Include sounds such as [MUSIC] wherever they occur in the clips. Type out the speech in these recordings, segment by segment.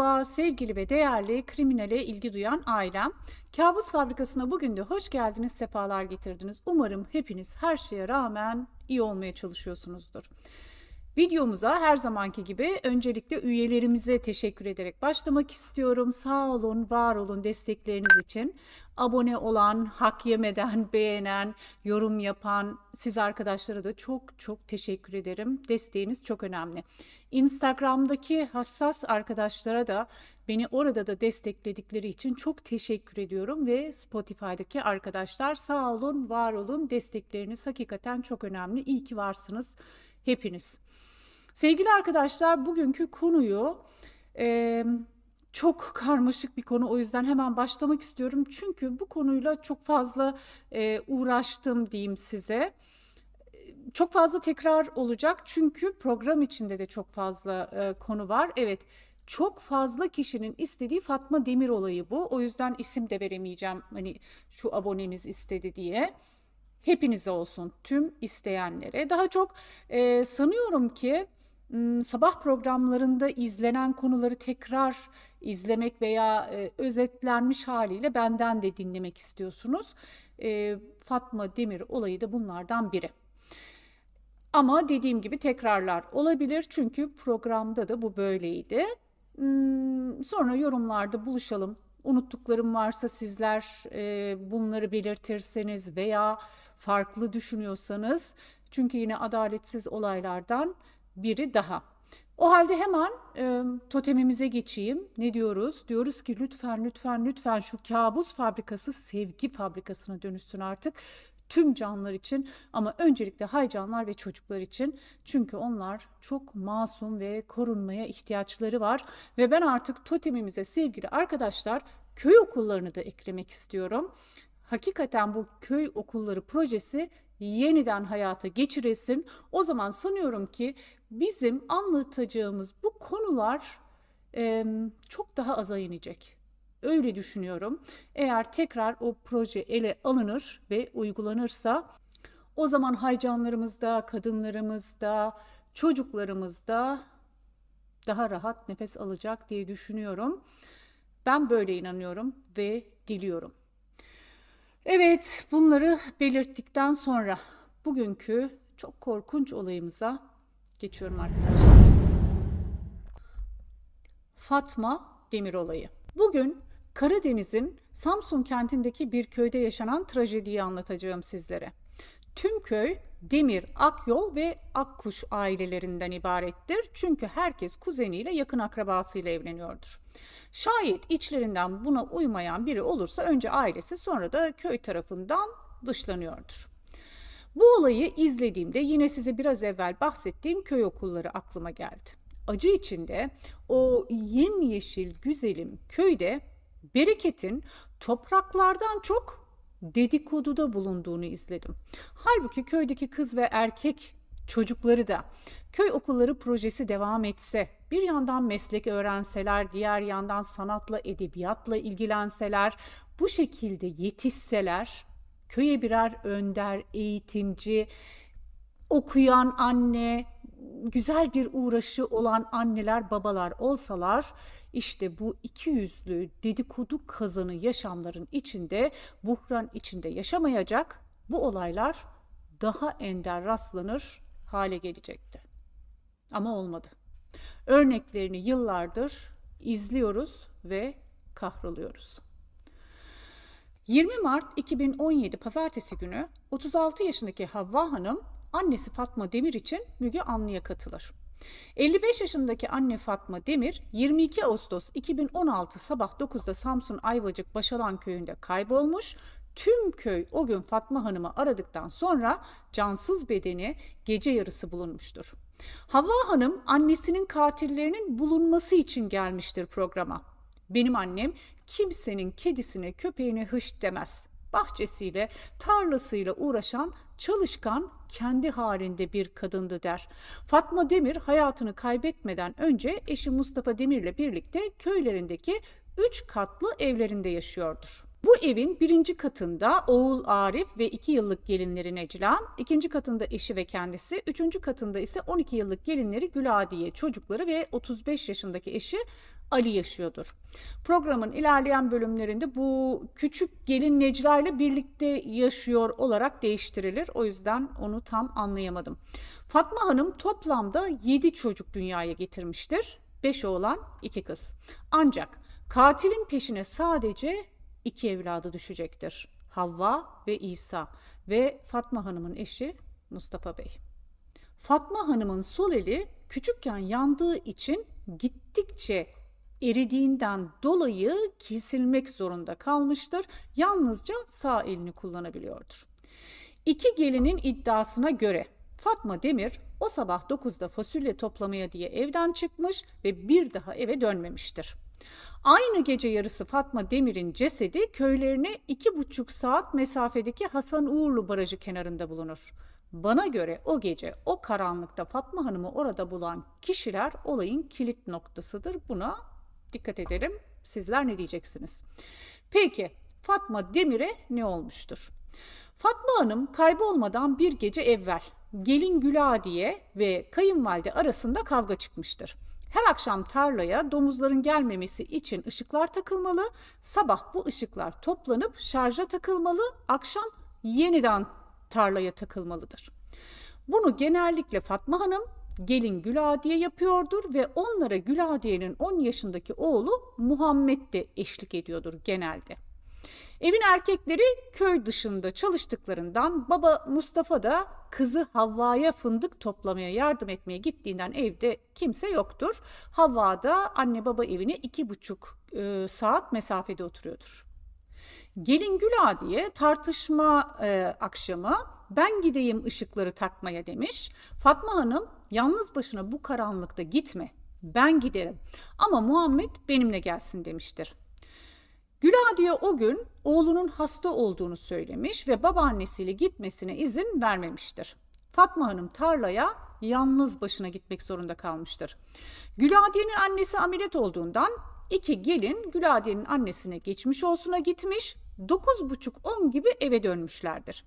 Merhaba sevgili ve değerli kriminale ilgi duyan ailem. Kabus fabrikasına bugün de hoş geldiniz, sefalar getirdiniz. Umarım hepiniz her şeye rağmen iyi olmaya çalışıyorsunuzdur. Videomuza her zamanki gibi öncelikle üyelerimize teşekkür ederek başlamak istiyorum. Sağ olun, var olun destekleriniz için. Abone olan, hak yemeden [LAUGHS] beğenen, yorum yapan siz arkadaşlara da çok çok teşekkür ederim. Desteğiniz çok önemli. Instagram'daki hassas arkadaşlara da beni orada da destekledikleri için çok teşekkür ediyorum ve Spotify'daki arkadaşlar sağ olun, var olun. Destekleriniz hakikaten çok önemli. İyi ki varsınız hepiniz. Sevgili arkadaşlar bugünkü konuyu e, çok karmaşık bir konu o yüzden hemen başlamak istiyorum. Çünkü bu konuyla çok fazla e, uğraştım diyeyim size. E, çok fazla tekrar olacak çünkü program içinde de çok fazla e, konu var. Evet çok fazla kişinin istediği Fatma Demir olayı bu. O yüzden isim de veremeyeceğim hani şu abonemiz istedi diye. Hepinize olsun tüm isteyenlere. Daha çok e, sanıyorum ki Hmm, sabah programlarında izlenen konuları tekrar izlemek veya e, özetlenmiş haliyle benden de dinlemek istiyorsunuz. E, Fatma Demir olayı da bunlardan biri. Ama dediğim gibi tekrarlar olabilir çünkü programda da bu böyleydi. Hmm, sonra yorumlarda buluşalım. Unuttuklarım varsa sizler e, bunları belirtirseniz veya farklı düşünüyorsanız çünkü yine adaletsiz olaylardan biri daha. O halde hemen e, totemimize geçeyim. Ne diyoruz? Diyoruz ki lütfen lütfen lütfen şu kabus fabrikası sevgi fabrikasına dönüşsün artık. Tüm canlılar için ama öncelikle hayvanlar ve çocuklar için. Çünkü onlar çok masum ve korunmaya ihtiyaçları var. Ve ben artık totemimize sevgili arkadaşlar köy okullarını da eklemek istiyorum. Hakikaten bu köy okulları projesi yeniden hayata geçiresin. O zaman sanıyorum ki bizim anlatacağımız bu konular e, çok daha aza inecek. Öyle düşünüyorum. Eğer tekrar o proje ele alınır ve uygulanırsa o zaman haycanlarımızda, kadınlarımızda, çocuklarımızda daha rahat nefes alacak diye düşünüyorum. Ben böyle inanıyorum ve diliyorum. Evet, bunları belirttikten sonra bugünkü çok korkunç olayımıza Geçiyorum arkadaşlar. Fatma Demir olayı. Bugün Karadeniz'in Samsun kentindeki bir köyde yaşanan trajediyi anlatacağım sizlere. Tüm köy Demir, Akyol ve Akkuş ailelerinden ibarettir. Çünkü herkes kuzeniyle yakın akrabasıyla evleniyordur. Şayet içlerinden buna uymayan biri olursa önce ailesi sonra da köy tarafından dışlanıyordur. Bu olayı izlediğimde yine size biraz evvel bahsettiğim köy okulları aklıma geldi. Acı içinde o yemyeşil güzelim köyde bereketin topraklardan çok dedikoduda bulunduğunu izledim. Halbuki köydeki kız ve erkek çocukları da köy okulları projesi devam etse, bir yandan meslek öğrenseler, diğer yandan sanatla, edebiyatla ilgilenseler, bu şekilde yetişseler köye birer önder, eğitimci, okuyan anne, güzel bir uğraşı olan anneler, babalar olsalar işte bu iki yüzlü dedikodu kazanı yaşamların içinde, buhran içinde yaşamayacak bu olaylar daha ender rastlanır hale gelecekti. Ama olmadı. Örneklerini yıllardır izliyoruz ve kahroluyoruz. 20 Mart 2017 pazartesi günü 36 yaşındaki Havva Hanım annesi Fatma Demir için Müge Anlı'ya katılır. 55 yaşındaki anne Fatma Demir 22 Ağustos 2016 sabah 9'da Samsun Ayvacık Başalan köyünde kaybolmuş. Tüm köy o gün Fatma Hanım'ı aradıktan sonra cansız bedeni gece yarısı bulunmuştur. Havva Hanım annesinin katillerinin bulunması için gelmiştir programa. Benim annem kimsenin kedisine köpeğine hış demez. Bahçesiyle, tarlasıyla uğraşan çalışkan kendi halinde bir kadındı der. Fatma Demir hayatını kaybetmeden önce eşi Mustafa Demir'le birlikte köylerindeki üç katlı evlerinde yaşıyordur. Bu evin birinci katında oğul Arif ve iki yıllık gelinleri Necla, ikinci katında eşi ve kendisi, üçüncü katında ise 12 yıllık gelinleri Güladiye, çocukları ve 35 yaşındaki eşi Ali yaşıyordur. Programın ilerleyen bölümlerinde bu küçük gelin Necla ile birlikte yaşıyor olarak değiştirilir. O yüzden onu tam anlayamadım. Fatma Hanım toplamda 7 çocuk dünyaya getirmiştir. 5 oğlan, 2 kız. Ancak katilin peşine sadece 2 evladı düşecektir. Havva ve İsa ve Fatma Hanım'ın eşi Mustafa Bey. Fatma Hanım'ın sol eli küçükken yandığı için gittikçe eridiğinden dolayı kesilmek zorunda kalmıştır. Yalnızca sağ elini kullanabiliyordur. İki gelinin iddiasına göre Fatma Demir o sabah 9'da fasulye toplamaya diye evden çıkmış ve bir daha eve dönmemiştir. Aynı gece yarısı Fatma Demir'in cesedi köylerine iki buçuk saat mesafedeki Hasan Uğurlu Barajı kenarında bulunur. Bana göre o gece o karanlıkta Fatma Hanım'ı orada bulan kişiler olayın kilit noktasıdır. Buna Dikkat ederim. Sizler ne diyeceksiniz? Peki Fatma Demir'e ne olmuştur? Fatma Hanım kaybolmadan bir gece evvel gelin Güla diye ve kayınvalide arasında kavga çıkmıştır. Her akşam tarlaya domuzların gelmemesi için ışıklar takılmalı, sabah bu ışıklar toplanıp şarja takılmalı, akşam yeniden tarlaya takılmalıdır. Bunu genellikle Fatma Hanım gelin Güladiye yapıyordur ve onlara Güladiye'nin 10 yaşındaki oğlu Muhammed de eşlik ediyordur genelde. Evin erkekleri köy dışında çalıştıklarından baba Mustafa da kızı Havva'ya fındık toplamaya yardım etmeye gittiğinden evde kimse yoktur. Havva da anne baba evine iki buçuk e, saat mesafede oturuyordur. Gelin Güladiye tartışma e, akşamı ben gideyim ışıkları takmaya demiş. Fatma Hanım yalnız başına bu karanlıkta gitme. Ben giderim ama Muhammed benimle gelsin demiştir. Güladiye o gün oğlunun hasta olduğunu söylemiş ve babaannesiyle gitmesine izin vermemiştir. Fatma Hanım tarlaya yalnız başına gitmek zorunda kalmıştır. Güladiye'nin annesi ameliyat olduğundan iki gelin Güladiye'nin annesine geçmiş olsuna gitmiş 9.30-10 gibi eve dönmüşlerdir.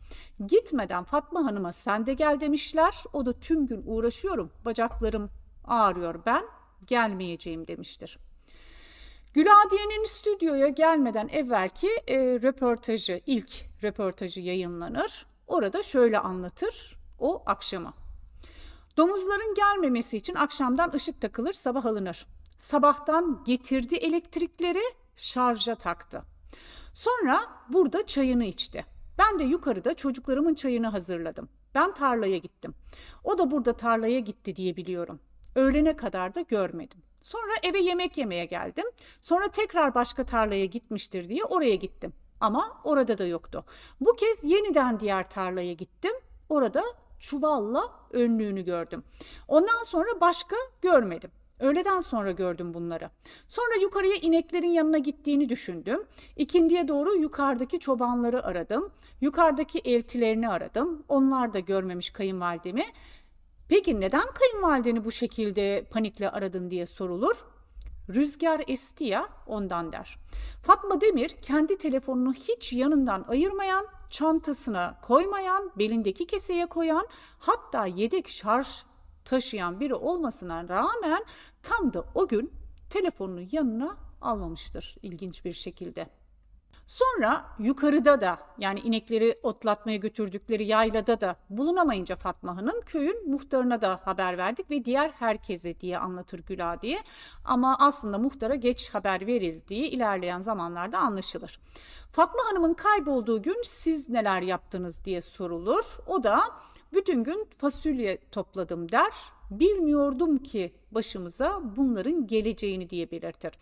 Gitmeden Fatma Hanım'a sen de gel demişler. O da tüm gün uğraşıyorum, bacaklarım ağrıyor ben gelmeyeceğim demiştir. Güladiye'nin stüdyoya gelmeden evvelki e, röportajı, ilk röportajı yayınlanır. Orada şöyle anlatır o akşamı. Domuzların gelmemesi için akşamdan ışık takılır, sabah alınır. Sabahtan getirdi elektrikleri, şarja taktı. Sonra burada çayını içti. Ben de yukarıda çocuklarımın çayını hazırladım. Ben tarlaya gittim. O da burada tarlaya gitti diye biliyorum. Öğlene kadar da görmedim. Sonra eve yemek yemeye geldim. Sonra tekrar başka tarlaya gitmiştir diye oraya gittim. Ama orada da yoktu. Bu kez yeniden diğer tarlaya gittim. Orada çuvalla önlüğünü gördüm. Ondan sonra başka görmedim. Öğleden sonra gördüm bunları. Sonra yukarıya ineklerin yanına gittiğini düşündüm. İkindiye doğru yukarıdaki çobanları aradım. Yukarıdaki eltilerini aradım. Onlar da görmemiş kayınvalidemi. Peki neden kayınvalideni bu şekilde panikle aradın diye sorulur. Rüzgar esti ya ondan der. Fatma Demir kendi telefonunu hiç yanından ayırmayan, çantasına koymayan, belindeki keseye koyan, hatta yedek şarj taşıyan biri olmasına rağmen tam da o gün telefonunu yanına almamıştır ilginç bir şekilde. Sonra yukarıda da yani inekleri otlatmaya götürdükleri yaylada da bulunamayınca Fatma Hanım köyün muhtarına da haber verdik ve diğer herkese diye anlatır Güla diye. Ama aslında muhtara geç haber verildiği ilerleyen zamanlarda anlaşılır. Fatma Hanım'ın kaybolduğu gün siz neler yaptınız diye sorulur. O da bütün gün fasulye topladım der. Bilmiyordum ki başımıza bunların geleceğini diye belirtir.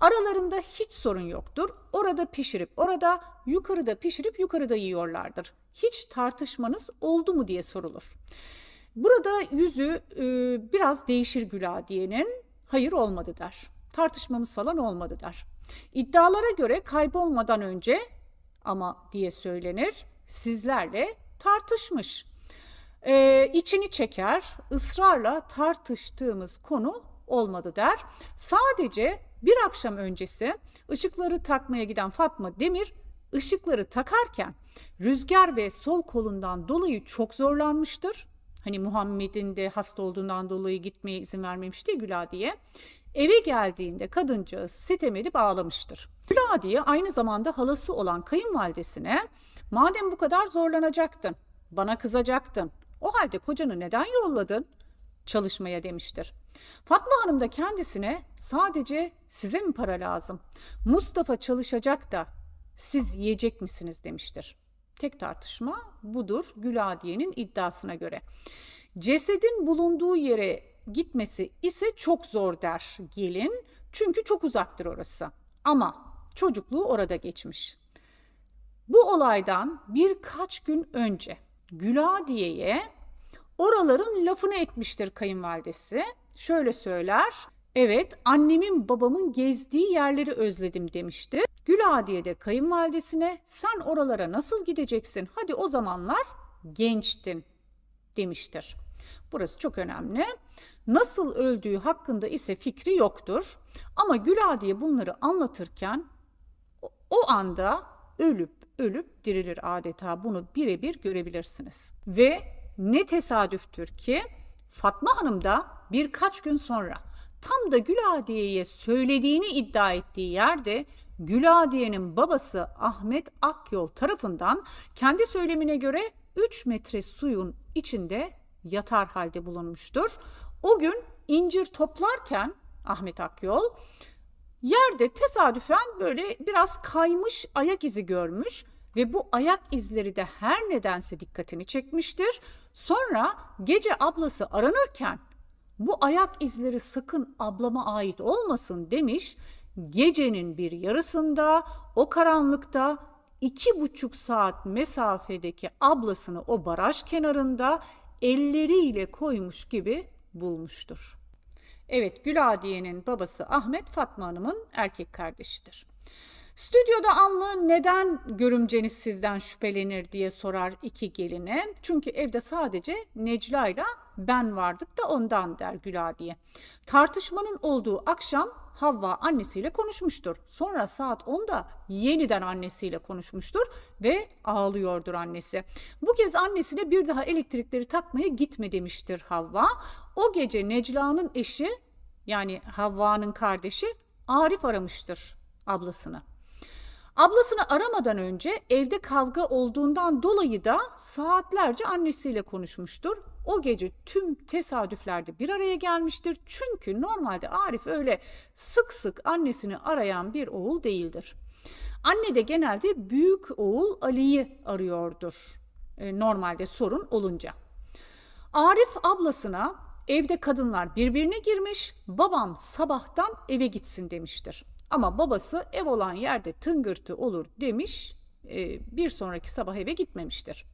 Aralarında hiç sorun yoktur. Orada pişirip orada yukarıda pişirip yukarıda yiyorlardır. Hiç tartışmanız oldu mu diye sorulur. Burada yüzü e, biraz değişir Güla diyenin hayır olmadı der. Tartışmamız falan olmadı der. İddialara göre kaybolmadan önce ama diye söylenir sizlerle tartışmış e, içini çeker, ısrarla tartıştığımız konu olmadı der. Sadece bir akşam öncesi ışıkları takmaya giden Fatma Demir ışıkları takarken rüzgar ve sol kolundan dolayı çok zorlanmıştır. Hani Muhammed'in de hasta olduğundan dolayı gitmeye izin vermemişti Güla diye. Eve geldiğinde kadıncağız sitem edip ağlamıştır. Güla diye aynı zamanda halası olan kayınvalidesine madem bu kadar zorlanacaktın, bana kızacaktın, o halde kocanı neden yolladın? çalışmaya demiştir. Fatma Hanım da kendisine sadece size mi para lazım? Mustafa çalışacak da siz yiyecek misiniz demiştir. Tek tartışma budur Güladiye'nin iddiasına göre. Cesedin bulunduğu yere gitmesi ise çok zor der gelin. Çünkü çok uzaktır orası. Ama çocukluğu orada geçmiş. Bu olaydan birkaç gün önce Güladiye'ye oraların lafını etmiştir kayınvalidesi. Şöyle söyler. Evet annemin babamın gezdiği yerleri özledim demişti. Güladiye de kayınvalidesine sen oralara nasıl gideceksin hadi o zamanlar gençtin demiştir. Burası çok önemli. Nasıl öldüğü hakkında ise fikri yoktur. Ama Güladiye bunları anlatırken o anda ölüp ölüp dirilir adeta bunu birebir görebilirsiniz. Ve ne tesadüftür ki Fatma Hanım da birkaç gün sonra tam da Güladiye'ye söylediğini iddia ettiği yerde Güladiye'nin babası Ahmet Akyol tarafından kendi söylemine göre 3 metre suyun içinde yatar halde bulunmuştur. O gün incir toplarken Ahmet Akyol Yerde tesadüfen böyle biraz kaymış ayak izi görmüş ve bu ayak izleri de her nedense dikkatini çekmiştir. Sonra gece ablası aranırken bu ayak izleri sakın ablama ait olmasın demiş. Gecenin bir yarısında o karanlıkta iki buçuk saat mesafedeki ablasını o baraj kenarında elleriyle koymuş gibi bulmuştur. Evet Güladiyenin babası Ahmet Fatma Hanım'ın erkek kardeşidir. Stüdyoda anlığın neden görümceniz sizden şüphelenir diye sorar iki geline. Çünkü evde sadece Necla ile ben vardık da ondan der Güladiye. Tartışmanın olduğu akşam Havva annesiyle konuşmuştur. Sonra saat 10'da yeniden annesiyle konuşmuştur ve ağlıyordur annesi. Bu kez annesine bir daha elektrikleri takmaya gitme demiştir Havva. O gece Necla'nın eşi yani Havva'nın kardeşi Arif aramıştır ablasını. Ablasını aramadan önce evde kavga olduğundan dolayı da saatlerce annesiyle konuşmuştur o gece tüm tesadüflerde bir araya gelmiştir. Çünkü normalde Arif öyle sık sık annesini arayan bir oğul değildir. Anne de genelde büyük oğul Ali'yi arıyordur e, normalde sorun olunca. Arif ablasına evde kadınlar birbirine girmiş, babam sabahtan eve gitsin demiştir. Ama babası ev olan yerde tıngırtı olur demiş, e, bir sonraki sabah eve gitmemiştir.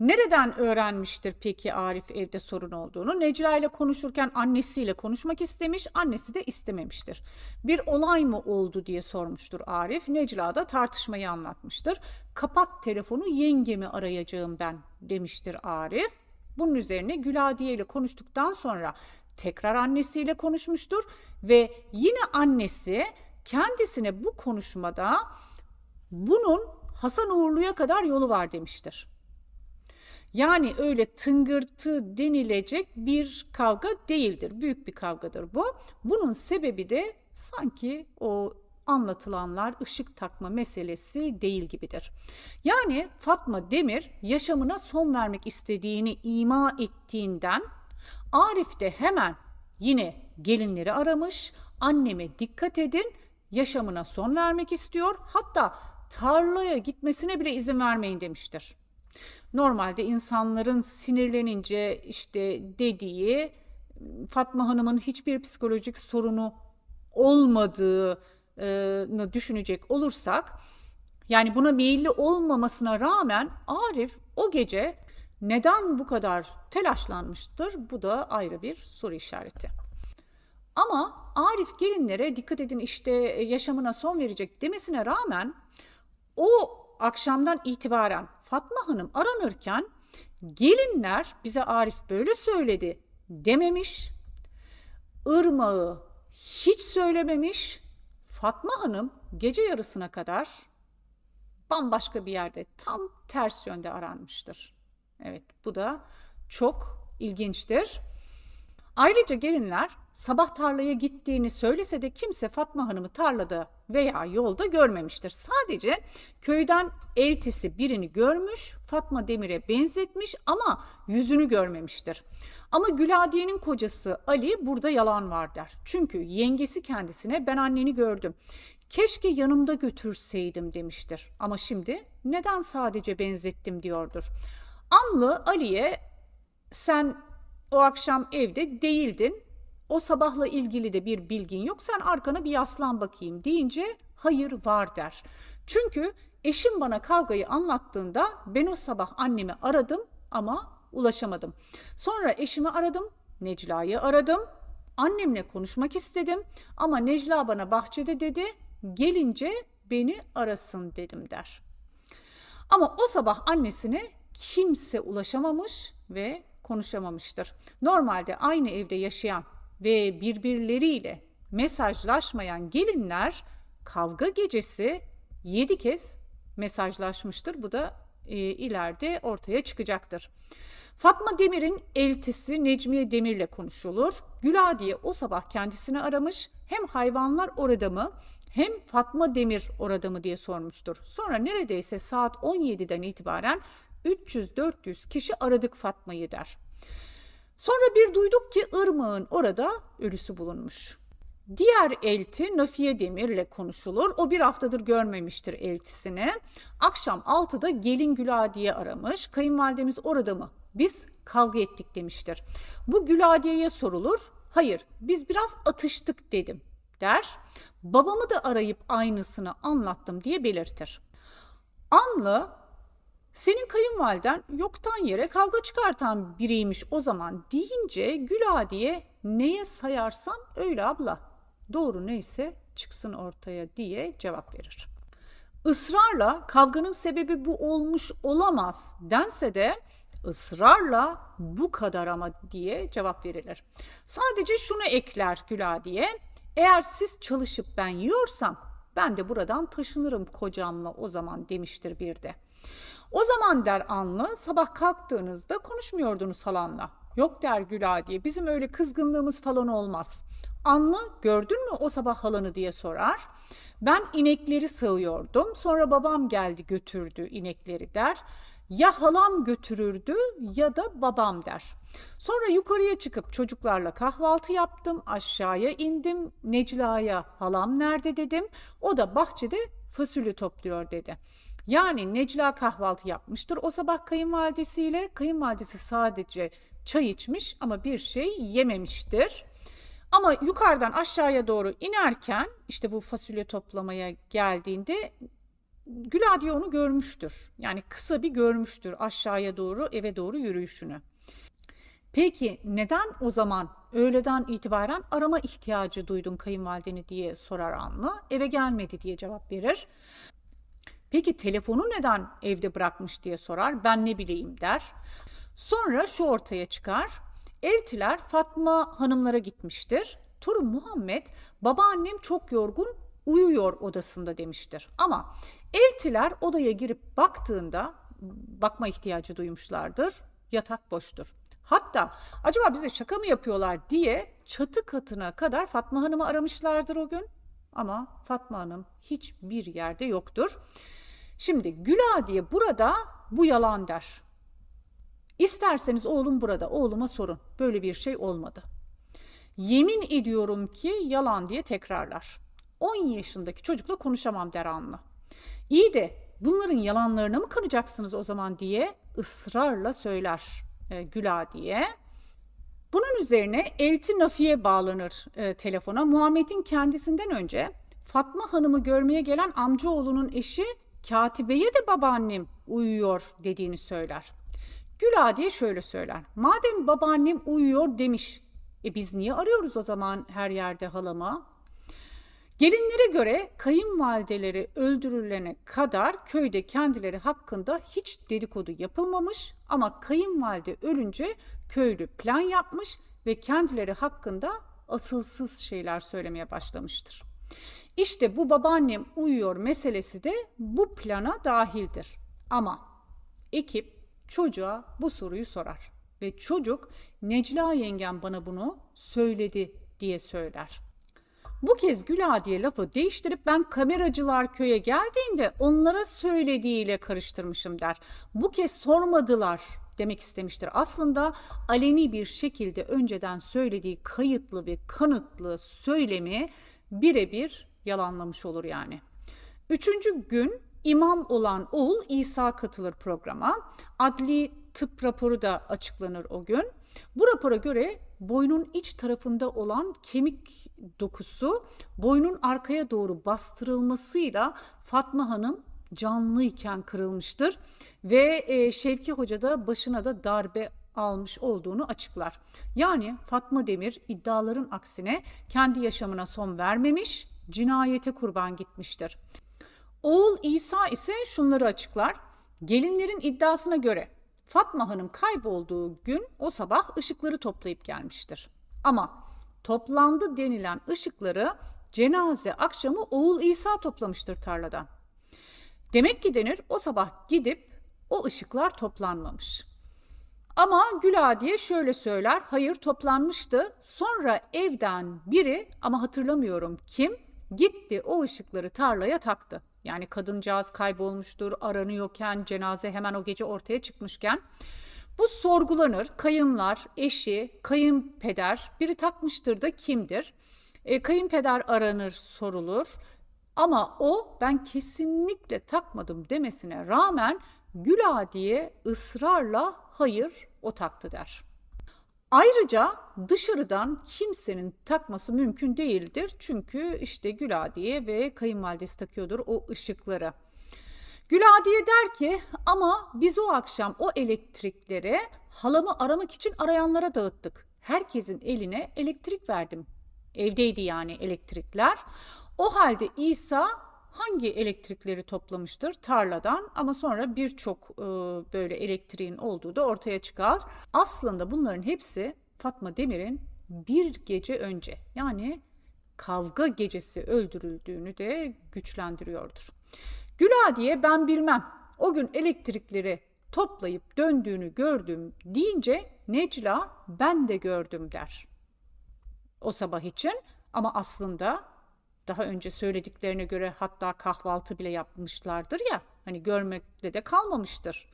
Nereden öğrenmiştir peki Arif evde sorun olduğunu? Necla ile konuşurken annesiyle konuşmak istemiş, annesi de istememiştir. Bir olay mı oldu diye sormuştur Arif. Necla da tartışmayı anlatmıştır. Kapat telefonu yengemi arayacağım ben demiştir Arif. Bunun üzerine Güladiye ile konuştuktan sonra tekrar annesiyle konuşmuştur ve yine annesi kendisine bu konuşmada bunun Hasan Uğurlu'ya kadar yolu var demiştir. Yani öyle tıngırtı denilecek bir kavga değildir. Büyük bir kavgadır bu. Bunun sebebi de sanki o anlatılanlar ışık takma meselesi değil gibidir. Yani Fatma Demir yaşamına son vermek istediğini ima ettiğinden Arif de hemen yine gelinleri aramış. Anneme dikkat edin yaşamına son vermek istiyor. Hatta tarlaya gitmesine bile izin vermeyin demiştir. Normalde insanların sinirlenince işte dediği Fatma Hanım'ın hiçbir psikolojik sorunu olmadığını düşünecek olursak yani buna meyilli olmamasına rağmen Arif o gece neden bu kadar telaşlanmıştır? Bu da ayrı bir soru işareti. Ama Arif gelinlere dikkat edin işte yaşamına son verecek demesine rağmen o akşamdan itibaren Fatma Hanım aranırken gelinler bize Arif böyle söyledi dememiş. Irmağı hiç söylememiş. Fatma Hanım gece yarısına kadar bambaşka bir yerde tam ters yönde aranmıştır. Evet bu da çok ilginçtir. Ayrıca gelinler sabah tarlaya gittiğini söylese de kimse Fatma Hanım'ı tarlada veya yolda görmemiştir. Sadece köyden eltisi birini görmüş, Fatma Demir'e benzetmiş ama yüzünü görmemiştir. Ama Güladiye'nin kocası Ali burada yalan var der. Çünkü yengesi kendisine ben anneni gördüm. Keşke yanımda götürseydim demiştir. Ama şimdi neden sadece benzettim diyordur. Anlı Ali'ye sen o akşam evde değildin o sabahla ilgili de bir bilgin yok sen arkana bir yaslan bakayım deyince hayır var der. Çünkü eşim bana kavgayı anlattığında ben o sabah annemi aradım ama ulaşamadım. Sonra eşimi aradım, Necla'yı aradım. Annemle konuşmak istedim ama Necla bana bahçede dedi, gelince beni arasın dedim der. Ama o sabah annesine kimse ulaşamamış ve konuşamamıştır. Normalde aynı evde yaşayan ve birbirleriyle mesajlaşmayan gelinler kavga gecesi 7 kez mesajlaşmıştır. Bu da e, ileride ortaya çıkacaktır. Fatma Demir'in eltisi Necmiye Demir'le konuşulur. Güla diye o sabah kendisini aramış. Hem hayvanlar orada mı hem Fatma Demir orada mı diye sormuştur. Sonra neredeyse saat 17'den itibaren 300-400 kişi aradık Fatma'yı der. Sonra bir duyduk ki Irmağ'ın orada ölüsü bulunmuş. Diğer elti Nafiye Demir ile konuşulur. O bir haftadır görmemiştir eltisini. Akşam 6'da gelin Güladiye aramış. Kayınvalidemiz orada mı? Biz kavga ettik demiştir. Bu Güladiye'ye sorulur. Hayır biz biraz atıştık dedim der. Babamı da arayıp aynısını anlattım diye belirtir. Anlı senin kayınvaliden yoktan yere kavga çıkartan biriymiş o zaman deyince Güla diye neye sayarsam öyle abla. Doğru neyse çıksın ortaya diye cevap verir. Israrla kavganın sebebi bu olmuş olamaz dense de ısrarla bu kadar ama diye cevap verilir. Sadece şunu ekler Güla diye. Eğer siz çalışıp ben yiyorsam ben de buradan taşınırım kocamla o zaman demiştir bir de. O zaman der Anlı sabah kalktığınızda konuşmuyordunuz halanla. Yok der Güla diye bizim öyle kızgınlığımız falan olmaz. Anlı gördün mü o sabah halanı diye sorar. Ben inekleri sığıyordum sonra babam geldi götürdü inekleri der. Ya halam götürürdü ya da babam der. Sonra yukarıya çıkıp çocuklarla kahvaltı yaptım. Aşağıya indim. Necla'ya halam nerede dedim. O da bahçede fasulye topluyor dedi. Yani Necla kahvaltı yapmıştır o sabah kayınvalidesiyle. Kayınvalidesi sadece çay içmiş ama bir şey yememiştir. Ama yukarıdan aşağıya doğru inerken işte bu fasulye toplamaya geldiğinde Güladiye onu görmüştür. Yani kısa bir görmüştür aşağıya doğru eve doğru yürüyüşünü. Peki neden o zaman öğleden itibaren arama ihtiyacı duydun kayınvalideni diye sorar Anlı. Eve gelmedi diye cevap verir. Peki telefonu neden evde bırakmış diye sorar. Ben ne bileyim der. Sonra şu ortaya çıkar. Eltiler Fatma hanımlara gitmiştir. Torun Muhammed babaannem çok yorgun uyuyor odasında demiştir. Ama eltiler odaya girip baktığında bakma ihtiyacı duymuşlardır. Yatak boştur. Hatta acaba bize şaka mı yapıyorlar diye çatı katına kadar Fatma Hanım'ı aramışlardır o gün. Ama Fatma Hanım hiçbir yerde yoktur. Şimdi Güla diye burada bu yalan der. İsterseniz oğlum burada, oğluma sorun. Böyle bir şey olmadı. Yemin ediyorum ki yalan diye tekrarlar. 10 yaşındaki çocukla konuşamam der Anlı. İyi de bunların yalanlarına mı kanacaksınız o zaman diye ısrarla söyler e, Güla diye. Bunun üzerine Elti Nafi'ye bağlanır e, telefona. Muhammed'in kendisinden önce Fatma Hanım'ı görmeye gelen amcaoğlunun eşi Katibeye de babaannem uyuyor dediğini söyler. Güla diye şöyle söyler. Madem babaannem uyuyor demiş. E biz niye arıyoruz o zaman her yerde halama? Gelinlere göre kayınvalideleri öldürülene kadar köyde kendileri hakkında hiç dedikodu yapılmamış ama kayınvalide ölünce köylü plan yapmış ve kendileri hakkında asılsız şeyler söylemeye başlamıştır. İşte bu babaannem uyuyor meselesi de bu plana dahildir. Ama ekip çocuğa bu soruyu sorar ve çocuk Necla yengem bana bunu söyledi diye söyler bu kez Gül Ağa diye lafı değiştirip ben kameracılar köye geldiğinde onlara söylediğiyle karıştırmışım der. Bu kez sormadılar demek istemiştir. Aslında aleni bir şekilde önceden söylediği kayıtlı ve kanıtlı söylemi birebir yalanlamış olur yani. Üçüncü gün imam olan oğul İsa katılır programa. Adli tıp raporu da açıklanır o gün. Bu rapora göre boynun iç tarafında olan kemik dokusu boynun arkaya doğru bastırılmasıyla Fatma Hanım canlıyken kırılmıştır ve e, Şevki Hoca da başına da darbe almış olduğunu açıklar. Yani Fatma Demir iddiaların aksine kendi yaşamına son vermemiş, cinayete kurban gitmiştir. Oğul İsa ise şunları açıklar. Gelinlerin iddiasına göre Fatma Hanım kaybolduğu gün o sabah ışıkları toplayıp gelmiştir. Ama toplandı denilen ışıkları cenaze akşamı oğul İsa toplamıştır tarladan. Demek ki denir o sabah gidip o ışıklar toplanmamış. Ama Güladiye şöyle söyler, hayır toplanmıştı. Sonra evden biri ama hatırlamıyorum kim gitti o ışıkları tarlaya taktı. Yani kadıncağız kaybolmuştur, aranıyorken cenaze hemen o gece ortaya çıkmışken bu sorgulanır. Kayınlar, eşi, kayınpeder, biri takmıştır da kimdir? E, kayınpeder aranır, sorulur. Ama o ben kesinlikle takmadım demesine rağmen Güla diye ısrarla hayır o taktı der. Ayrıca dışarıdan kimsenin takması mümkün değildir. Çünkü işte Güladiye ve kayınvalidesi takıyordur o ışıkları. Güladiye der ki ama biz o akşam o elektrikleri halamı aramak için arayanlara dağıttık. Herkesin eline elektrik verdim. Evdeydi yani elektrikler. O halde İsa hangi elektrikleri toplamıştır tarladan ama sonra birçok e, böyle elektriğin olduğu da ortaya çıkar. Aslında bunların hepsi Fatma Demir'in bir gece önce yani kavga gecesi öldürüldüğünü de güçlendiriyordur. Güla diye ben bilmem. O gün elektrikleri toplayıp döndüğünü gördüm deyince Necla ben de gördüm der. O sabah için ama aslında daha önce söylediklerine göre hatta kahvaltı bile yapmışlardır ya. Hani görmekle de kalmamıştır.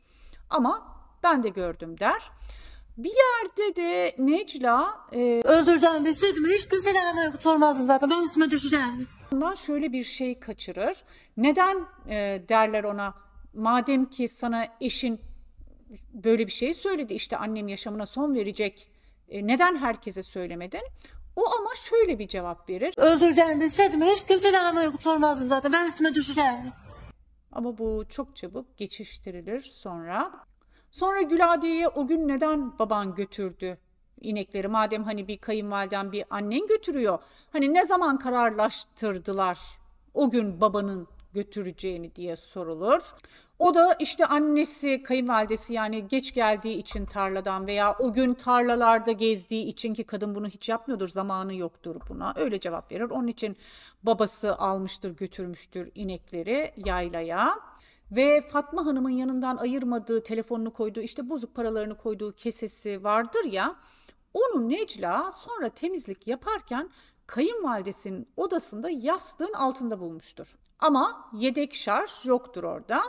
Ama ben de gördüm der. Bir yerde de Necla... E, Öldüreceğim deseydim hiç kimseyle arama yok sormazdım zaten. Ben üstüme düşeceğim. Bundan şöyle bir şey kaçırır. Neden e, derler ona madem ki sana eşin böyle bir şey söyledi işte annem yaşamına son verecek e, neden herkese söylemedin? O ama şöyle bir cevap verir. Öldüreceğini bilseydim hiç kimseden ama sormazdım zaten ben üstüme düşeceğim. Ama bu çok çabuk geçiştirilir sonra. Sonra Gülade'ye o gün neden baban götürdü inekleri madem hani bir kayınvaliden bir annen götürüyor. Hani ne zaman kararlaştırdılar o gün babanın götüreceğini diye sorulur. O da işte annesi, kayınvalidesi yani geç geldiği için tarladan veya o gün tarlalarda gezdiği için ki kadın bunu hiç yapmıyordur, zamanı yoktur buna. Öyle cevap verir. Onun için babası almıştır, götürmüştür inekleri yaylaya. Ve Fatma Hanım'ın yanından ayırmadığı, telefonunu koyduğu, işte bozuk paralarını koyduğu kesesi vardır ya. Onu Necla sonra temizlik yaparken kayınvalidesinin odasında yastığın altında bulmuştur. Ama yedek şarj yoktur orada.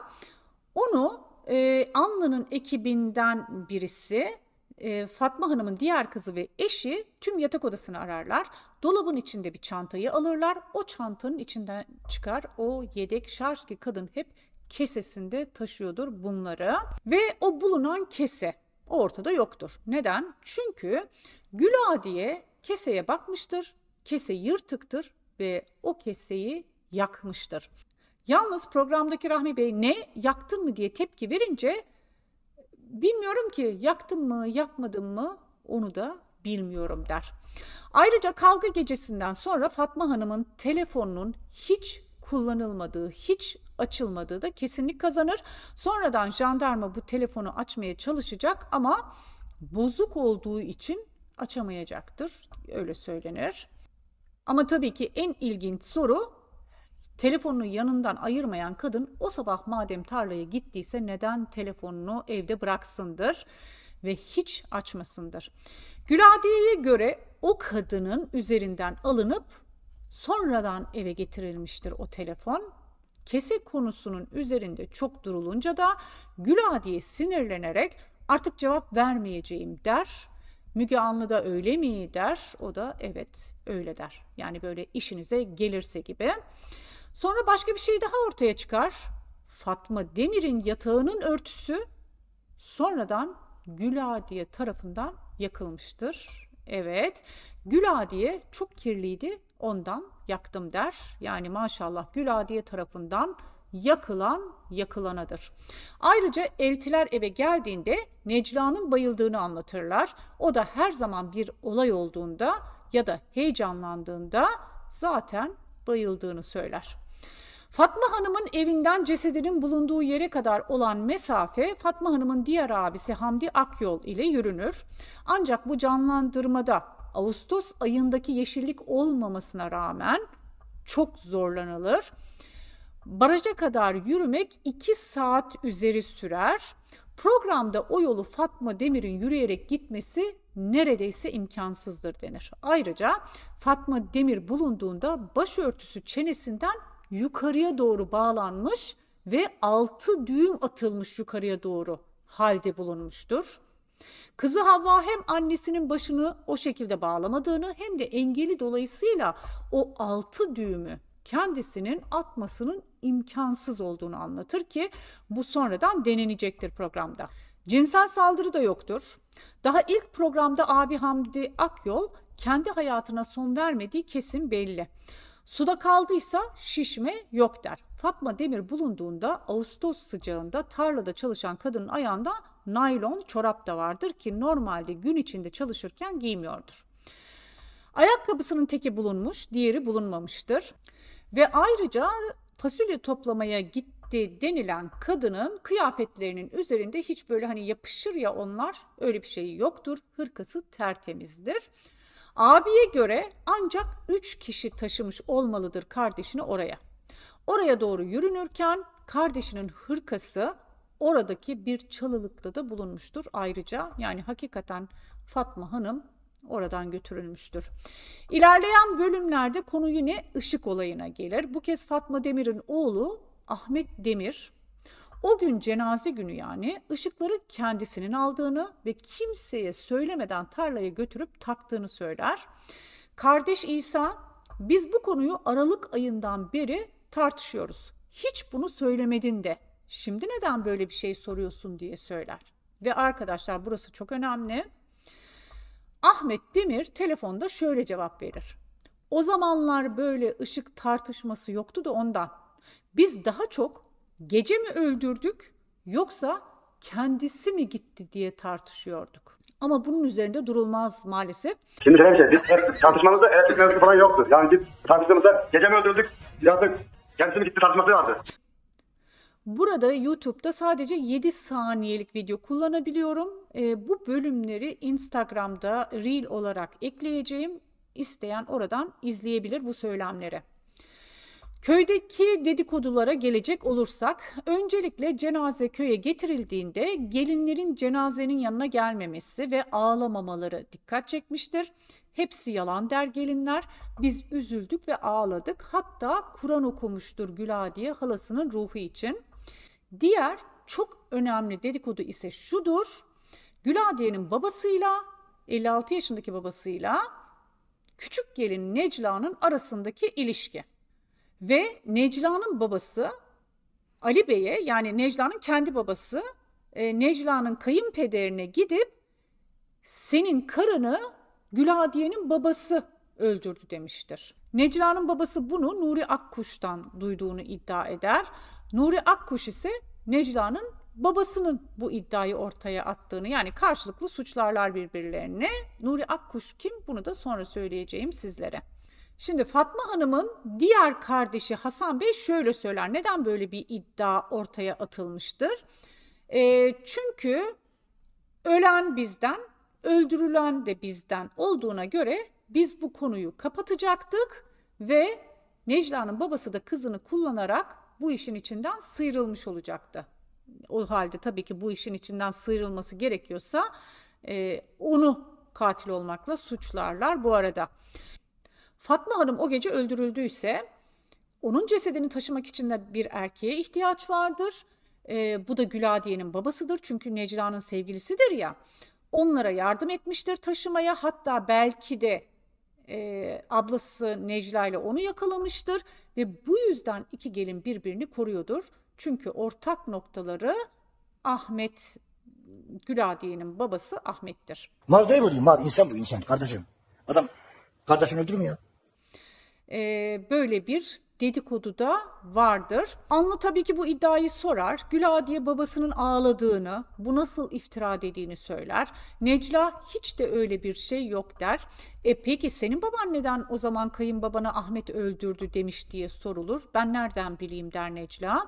Onu e, Anlı'nın ekibinden birisi e, Fatma Hanım'ın diğer kızı ve eşi tüm yatak odasını ararlar. Dolabın içinde bir çantayı alırlar. O çantanın içinden çıkar o yedek şarj ki kadın hep kesesinde taşıyordur bunları. Ve o bulunan kese ortada yoktur. Neden? Çünkü Güla diye keseye bakmıştır, kese yırtıktır ve o keseyi yakmıştır. Yalnız programdaki Rahmi Bey ne yaktın mı diye tepki verince bilmiyorum ki yaktın mı yakmadım mı onu da bilmiyorum der. Ayrıca kavga gecesinden sonra Fatma Hanım'ın telefonunun hiç kullanılmadığı, hiç açılmadığı da kesinlik kazanır. Sonradan jandarma bu telefonu açmaya çalışacak ama bozuk olduğu için açamayacaktır. Öyle söylenir. Ama tabii ki en ilginç soru telefonunu yanından ayırmayan kadın o sabah madem tarlaya gittiyse neden telefonunu evde bıraksındır ve hiç açmasındır. Güladiye'ye göre o kadının üzerinden alınıp sonradan eve getirilmiştir o telefon kese konusunun üzerinde çok durulunca da Güladiye sinirlenerek artık cevap vermeyeceğim der. Müge Anlı da öyle mi der? O da evet öyle der. Yani böyle işinize gelirse gibi. Sonra başka bir şey daha ortaya çıkar. Fatma Demir'in yatağının örtüsü sonradan Güladiye tarafından yakılmıştır. Evet, Güladiye çok kirliydi ondan yaktım der. Yani maşallah Güladiye tarafından yakılan yakılanadır. Ayrıca eltiler eve geldiğinde Necla'nın bayıldığını anlatırlar. O da her zaman bir olay olduğunda ya da heyecanlandığında zaten bayıldığını söyler. Fatma Hanım'ın evinden cesedinin bulunduğu yere kadar olan mesafe Fatma Hanım'ın diğer abisi Hamdi Akyol ile yürünür. Ancak bu canlandırmada Ağustos ayındaki yeşillik olmamasına rağmen çok zorlanılır. Baraja kadar yürümek 2 saat üzeri sürer. Programda o yolu Fatma Demir'in yürüyerek gitmesi neredeyse imkansızdır denir. Ayrıca Fatma Demir bulunduğunda başörtüsü çenesinden yukarıya doğru bağlanmış ve altı düğüm atılmış yukarıya doğru halde bulunmuştur. Kızı Havva hem annesinin başını o şekilde bağlamadığını hem de engeli dolayısıyla o altı düğümü kendisinin atmasının imkansız olduğunu anlatır ki bu sonradan denenecektir programda. Cinsel saldırı da yoktur. Daha ilk programda abi Hamdi Akyol kendi hayatına son vermediği kesin belli. Suda kaldıysa şişme yok der. Fatma Demir bulunduğunda Ağustos sıcağında tarlada çalışan kadının ayağında naylon çorap da vardır ki normalde gün içinde çalışırken giymiyordur. Ayakkabısının teki bulunmuş, diğeri bulunmamıştır. Ve ayrıca fasulye toplamaya gitti denilen kadının kıyafetlerinin üzerinde hiç böyle hani yapışır ya onlar öyle bir şey yoktur. Hırkası tertemizdir. Abiye göre ancak 3 kişi taşımış olmalıdır kardeşini oraya. Oraya doğru yürünürken kardeşinin hırkası oradaki bir çalılıkta da bulunmuştur ayrıca. Yani hakikaten Fatma Hanım oradan götürülmüştür. İlerleyen bölümlerde konu yine ışık olayına gelir. Bu kez Fatma Demir'in oğlu Ahmet Demir o gün cenaze günü yani ışıkları kendisinin aldığını ve kimseye söylemeden tarlaya götürüp taktığını söyler. Kardeş İsa biz bu konuyu Aralık ayından beri tartışıyoruz. Hiç bunu söylemedin de şimdi neden böyle bir şey soruyorsun diye söyler. Ve arkadaşlar burası çok önemli. Ahmet Demir telefonda şöyle cevap verir. O zamanlar böyle ışık tartışması yoktu da ondan. Biz daha çok gece mi öldürdük yoksa kendisi mi gitti diye tartışıyorduk. Ama bunun üzerinde durulmaz maalesef. Şimdi şöyle bir şey, biz tartışmamızda elektrik mevzusu falan yoktu. Yani biz tartışmamızda gece mi öldürdük, Yazık. Kendisinin gitti tartışması vardı. Burada YouTube'da sadece 7 saniyelik video kullanabiliyorum. E, bu bölümleri Instagram'da reel olarak ekleyeceğim. İsteyen oradan izleyebilir bu söylemleri. Köydeki dedikodulara gelecek olursak, öncelikle cenaze köye getirildiğinde gelinlerin cenazenin yanına gelmemesi ve ağlamamaları dikkat çekmiştir. Hepsi yalan der gelinler. Biz üzüldük ve ağladık. Hatta Kur'an okumuştur Güla diye halasının ruhu için. Diğer çok önemli dedikodu ise şudur. Güladiye'nin babasıyla 56 yaşındaki babasıyla küçük gelin Necla'nın arasındaki ilişki. Ve Necla'nın babası Ali Bey'e yani Necla'nın kendi babası e, Necla'nın kayınpederine gidip senin karını Güladiye'nin babası öldürdü demiştir. Necla'nın babası bunu Nuri Akkuş'tan duyduğunu iddia eder. Nuri Akkuş ise Necla'nın babasının bu iddiayı ortaya attığını yani karşılıklı suçlarlar birbirlerine. Nuri Akkuş kim bunu da sonra söyleyeceğim sizlere. Şimdi Fatma Hanım'ın diğer kardeşi Hasan Bey şöyle söyler. Neden böyle bir iddia ortaya atılmıştır? E, çünkü ölen bizden, öldürülen de bizden olduğuna göre biz bu konuyu kapatacaktık ve Necla'nın babası da kızını kullanarak bu işin içinden sıyrılmış olacaktı. O halde tabii ki bu işin içinden sıyrılması gerekiyorsa e, onu katil olmakla suçlarlar bu arada. Fatma Hanım o gece öldürüldüyse onun cesedini taşımak için de bir erkeğe ihtiyaç vardır. E, bu da Güladiye'nin babasıdır çünkü Necla'nın sevgilisidir ya onlara yardım etmiştir taşımaya hatta belki de e, ablası Necla ile onu yakalamıştır ve bu yüzden iki gelin birbirini koruyordur. Çünkü ortak noktaları Ahmet Güladiye'nin babası Ahmet'tir. Mal değil bu değil mal insan bu insan kardeşim. Adam kardeşini öldürmüyor. E, böyle bir dedikodu da vardır. Anlı tabii ki bu iddiayı sorar. Güladiye babasının ağladığını, bu nasıl iftira dediğini söyler. Necla hiç de öyle bir şey yok der. E peki senin baban neden o zaman kayınbabana Ahmet öldürdü demiş diye sorulur. Ben nereden bileyim der Necla.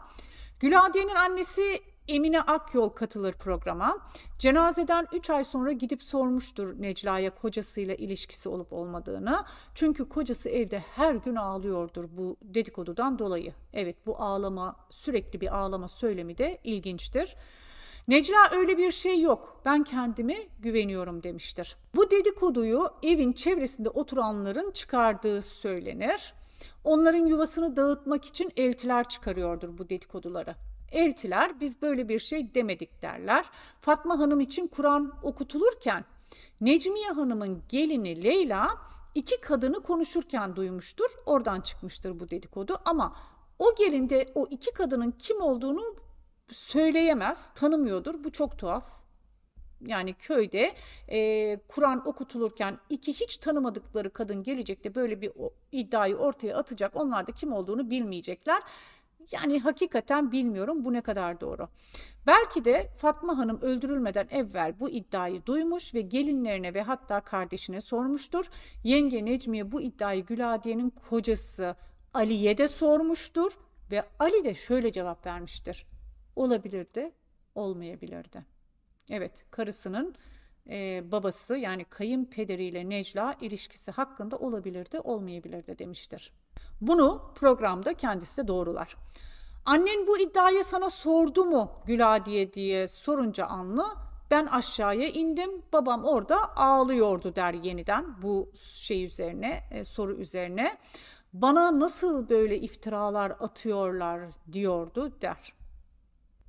Güladiye'nin annesi Emine Akyol katılır programa. Cenazeden 3 ay sonra gidip sormuştur Necla'ya kocasıyla ilişkisi olup olmadığını. Çünkü kocası evde her gün ağlıyordur bu dedikodudan dolayı. Evet bu ağlama sürekli bir ağlama söylemi de ilginçtir. Necla öyle bir şey yok. Ben kendime güveniyorum demiştir. Bu dedikoduyu evin çevresinde oturanların çıkardığı söylenir. Onların yuvasını dağıtmak için eltiler çıkarıyordur bu dedikoduları eltiler biz böyle bir şey demedik derler. Fatma Hanım için Kur'an okutulurken Necmiye Hanım'ın gelini Leyla iki kadını konuşurken duymuştur. Oradan çıkmıştır bu dedikodu ama o gelinde o iki kadının kim olduğunu söyleyemez, tanımıyordur. Bu çok tuhaf. Yani köyde e, Kur'an okutulurken iki hiç tanımadıkları kadın gelecek de böyle bir iddiayı ortaya atacak. Onlar da kim olduğunu bilmeyecekler. Yani hakikaten bilmiyorum bu ne kadar doğru. Belki de Fatma Hanım öldürülmeden evvel bu iddiayı duymuş ve gelinlerine ve hatta kardeşine sormuştur. Yenge Necmiye bu iddiayı Güladiye'nin kocası Ali'ye de sormuştur ve Ali de şöyle cevap vermiştir. Olabilirdi, olmayabilirdi. Evet, karısının e, babası yani kayınpederiyle Necla ilişkisi hakkında olabilirdi, olmayabilirdi demiştir. Bunu programda kendisi de doğrular. Annen bu iddiaya sana sordu mu Güladiye diye sorunca Anlı ben aşağıya indim babam orada ağlıyordu der yeniden bu şey üzerine e, soru üzerine. Bana nasıl böyle iftiralar atıyorlar diyordu der.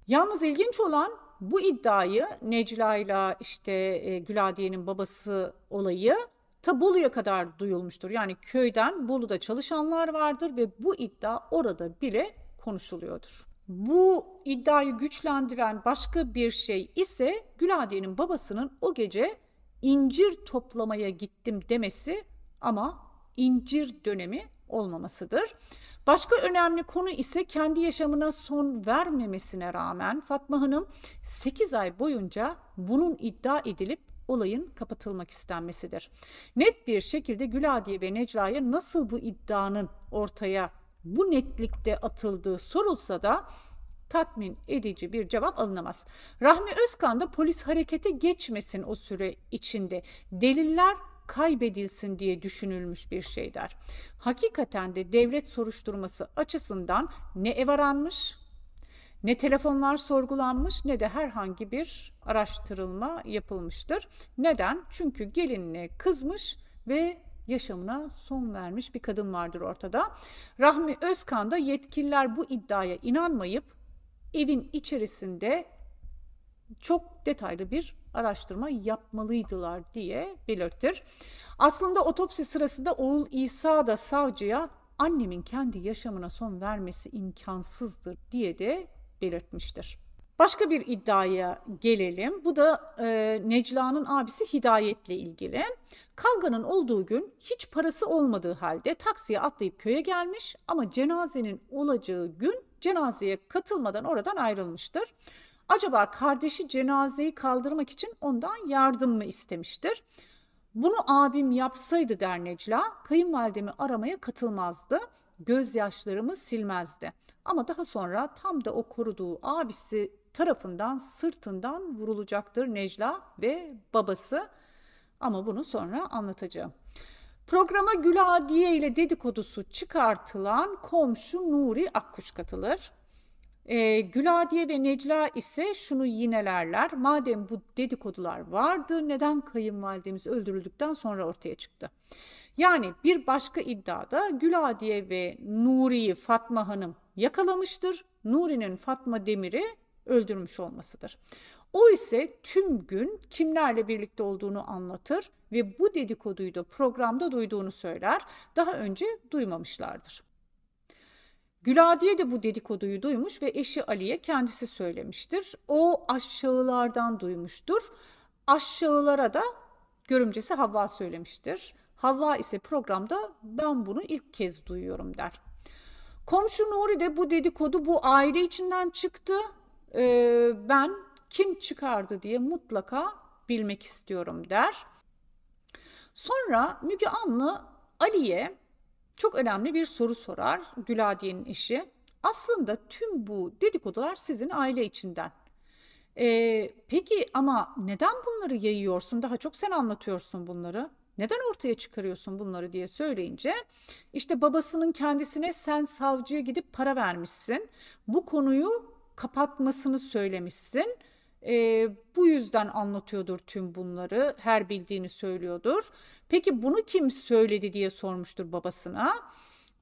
Yalnız ilginç olan bu iddiayı Necla ile işte e, Güladiye'nin babası olayı ta Bolu'ya kadar duyulmuştur. Yani köyden Bolu'da çalışanlar vardır ve bu iddia orada bile konuşuluyordur. Bu iddiayı güçlendiren başka bir şey ise Güladiye'nin babasının o gece incir toplamaya gittim demesi ama incir dönemi olmamasıdır. Başka önemli konu ise kendi yaşamına son vermemesine rağmen Fatma Hanım 8 ay boyunca bunun iddia edilip olayın kapatılmak istenmesidir. Net bir şekilde Güladiye ve Necla'ya nasıl bu iddianın ortaya bu netlikte atıldığı sorulsa da tatmin edici bir cevap alınamaz. Rahmi Özkan da polis harekete geçmesin o süre içinde. Deliller kaybedilsin diye düşünülmüş bir şey der. Hakikaten de devlet soruşturması açısından ne ev aranmış ne telefonlar sorgulanmış ne de herhangi bir araştırılma yapılmıştır. Neden? Çünkü gelinine kızmış ve yaşamına son vermiş bir kadın vardır ortada. Rahmi Özkan da yetkililer bu iddiaya inanmayıp evin içerisinde çok detaylı bir araştırma yapmalıydılar diye belirtir. Aslında otopsi sırasında oğul İsa da savcıya annemin kendi yaşamına son vermesi imkansızdır diye de belirtmiştir. Başka bir iddiaya gelelim. Bu da e, Necla'nın abisi Hidayet'le ilgili. Kavganın olduğu gün hiç parası olmadığı halde taksiye atlayıp köye gelmiş ama cenazenin olacağı gün cenazeye katılmadan oradan ayrılmıştır. Acaba kardeşi cenazeyi kaldırmak için ondan yardım mı istemiştir? Bunu abim yapsaydı der Necla, kayınvalidemi aramaya katılmazdı gözyaşlarımı silmezdi. Ama daha sonra tam da o koruduğu abisi tarafından sırtından vurulacaktır Necla ve babası. Ama bunu sonra anlatacağım. Programa Güladiye ile dedikodusu çıkartılan komşu Nuri Akkuş katılır. E, ee, Güladiye ve Necla ise şunu yinelerler. Madem bu dedikodular vardı neden kayınvalidemiz öldürüldükten sonra ortaya çıktı? Yani bir başka iddiada Güladiye ve Nuri'yi Fatma Hanım yakalamıştır. Nuri'nin Fatma Demir'i öldürmüş olmasıdır. O ise tüm gün kimlerle birlikte olduğunu anlatır ve bu dedikoduyu da programda duyduğunu söyler. Daha önce duymamışlardır. Güladiye de bu dedikoduyu duymuş ve eşi Ali'ye kendisi söylemiştir. O aşağılardan duymuştur. Aşağılara da görümcesi Havva söylemiştir. Havva ise programda ben bunu ilk kez duyuyorum der. Komşu Nuri de bu dedikodu bu aile içinden çıktı. Ee, ben kim çıkardı diye mutlaka bilmek istiyorum der. Sonra Müge Anlı Ali'ye çok önemli bir soru sorar Güladiye'nin eşi. Aslında tüm bu dedikodular sizin aile içinden. Ee, peki ama neden bunları yayıyorsun? Daha çok sen anlatıyorsun bunları. Neden ortaya çıkarıyorsun bunları diye söyleyince işte babasının kendisine sen savcıya gidip para vermişsin. Bu konuyu kapatmasını söylemişsin. E, bu yüzden anlatıyordur tüm bunları. Her bildiğini söylüyordur. Peki bunu kim söyledi diye sormuştur babasına.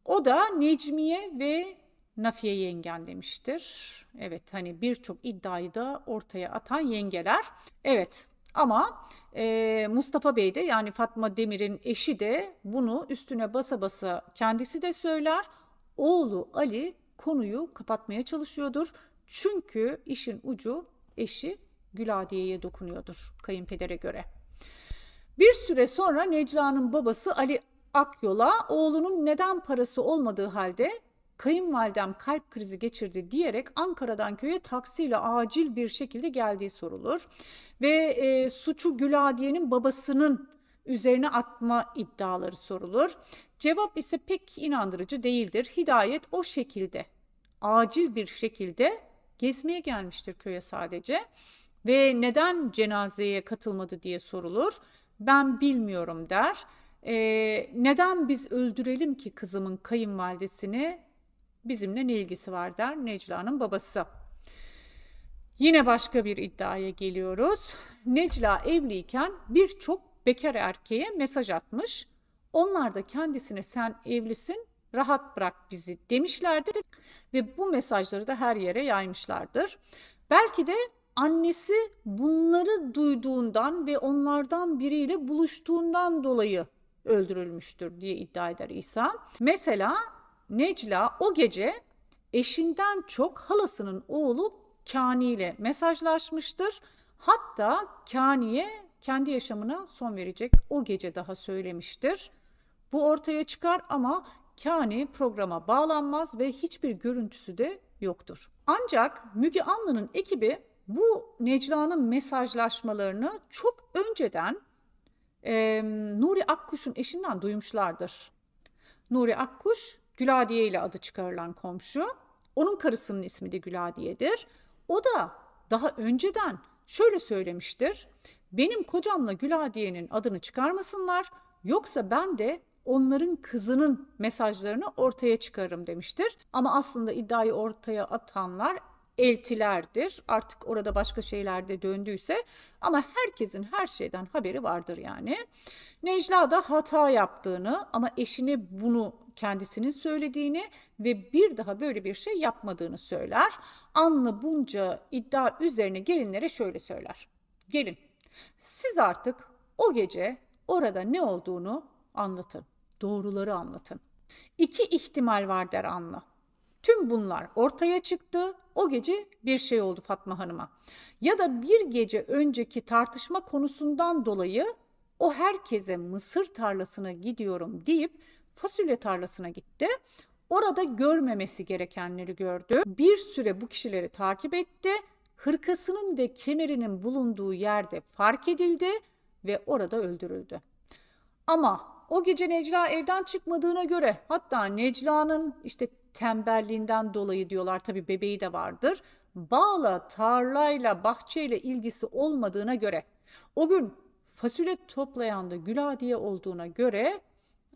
O da Necmiye ve Nafiye yengen demiştir. Evet hani birçok iddiayı da ortaya atan yengeler. Evet ama e, Mustafa Bey de yani Fatma Demir'in eşi de bunu üstüne basa basa kendisi de söyler. Oğlu Ali konuyu kapatmaya çalışıyordur. Çünkü işin ucu eşi Güladiye'ye dokunuyordur kayınpedere göre. Bir süre sonra Necranın babası Ali Akyol'a oğlunun neden parası olmadığı halde kayınvalidem kalp krizi geçirdi diyerek Ankara'dan köye taksiyle acil bir şekilde geldiği sorulur. Ve e, suçu Güladiye'nin babasının üzerine atma iddiaları sorulur. Cevap ise pek inandırıcı değildir. Hidayet o şekilde acil bir şekilde gezmeye gelmiştir köye sadece ve neden cenazeye katılmadı diye sorulur. Ben bilmiyorum der. Ee, neden biz öldürelim ki kızımın kayınvalidesini bizimle ne ilgisi var der Necla'nın babası. Yine başka bir iddiaya geliyoruz. Necla evliyken birçok bekar erkeğe mesaj atmış. Onlar da kendisine sen evlisin rahat bırak bizi demişlerdir ve bu mesajları da her yere yaymışlardır. Belki de annesi bunları duyduğundan ve onlardan biriyle buluştuğundan dolayı öldürülmüştür diye iddia eder İsa. Mesela Necla o gece eşinden çok halasının oğlu Kani ile mesajlaşmıştır. Hatta Kani'ye kendi yaşamına son verecek o gece daha söylemiştir. Bu ortaya çıkar ama Kani programa bağlanmaz ve hiçbir görüntüsü de yoktur. Ancak Müge Anlı'nın ekibi bu Necla'nın mesajlaşmalarını çok önceden e, Nuri Akkuş'un eşinden duymuşlardır. Nuri Akkuş Güladiye ile adı çıkarılan komşu. Onun karısının ismi de Güladiye'dir. O da daha önceden şöyle söylemiştir. Benim kocamla Güladiye'nin adını çıkarmasınlar yoksa ben de onların kızının mesajlarını ortaya çıkarırım demiştir. Ama aslında iddiayı ortaya atanlar eltilerdir. Artık orada başka şeyler de döndüyse ama herkesin her şeyden haberi vardır yani. Necla da hata yaptığını ama eşini bunu kendisinin söylediğini ve bir daha böyle bir şey yapmadığını söyler. Anlı bunca iddia üzerine gelinlere şöyle söyler. Gelin siz artık o gece orada ne olduğunu anlatın. Doğruları anlatın. İki ihtimal var der Anlı. Tüm bunlar ortaya çıktı. O gece bir şey oldu Fatma Hanım'a. Ya da bir gece önceki tartışma konusundan dolayı o herkese mısır tarlasına gidiyorum deyip fasulye tarlasına gitti. Orada görmemesi gerekenleri gördü. Bir süre bu kişileri takip etti. Hırkasının ve kemerinin bulunduğu yerde fark edildi ve orada öldürüldü. Ama o gece Necla evden çıkmadığına göre hatta Necla'nın işte tembelliğinden dolayı diyorlar tabi bebeği de vardır. Bağla, tarlayla, bahçeyle ilgisi olmadığına göre o gün fasulye toplayan da Güladiye olduğuna göre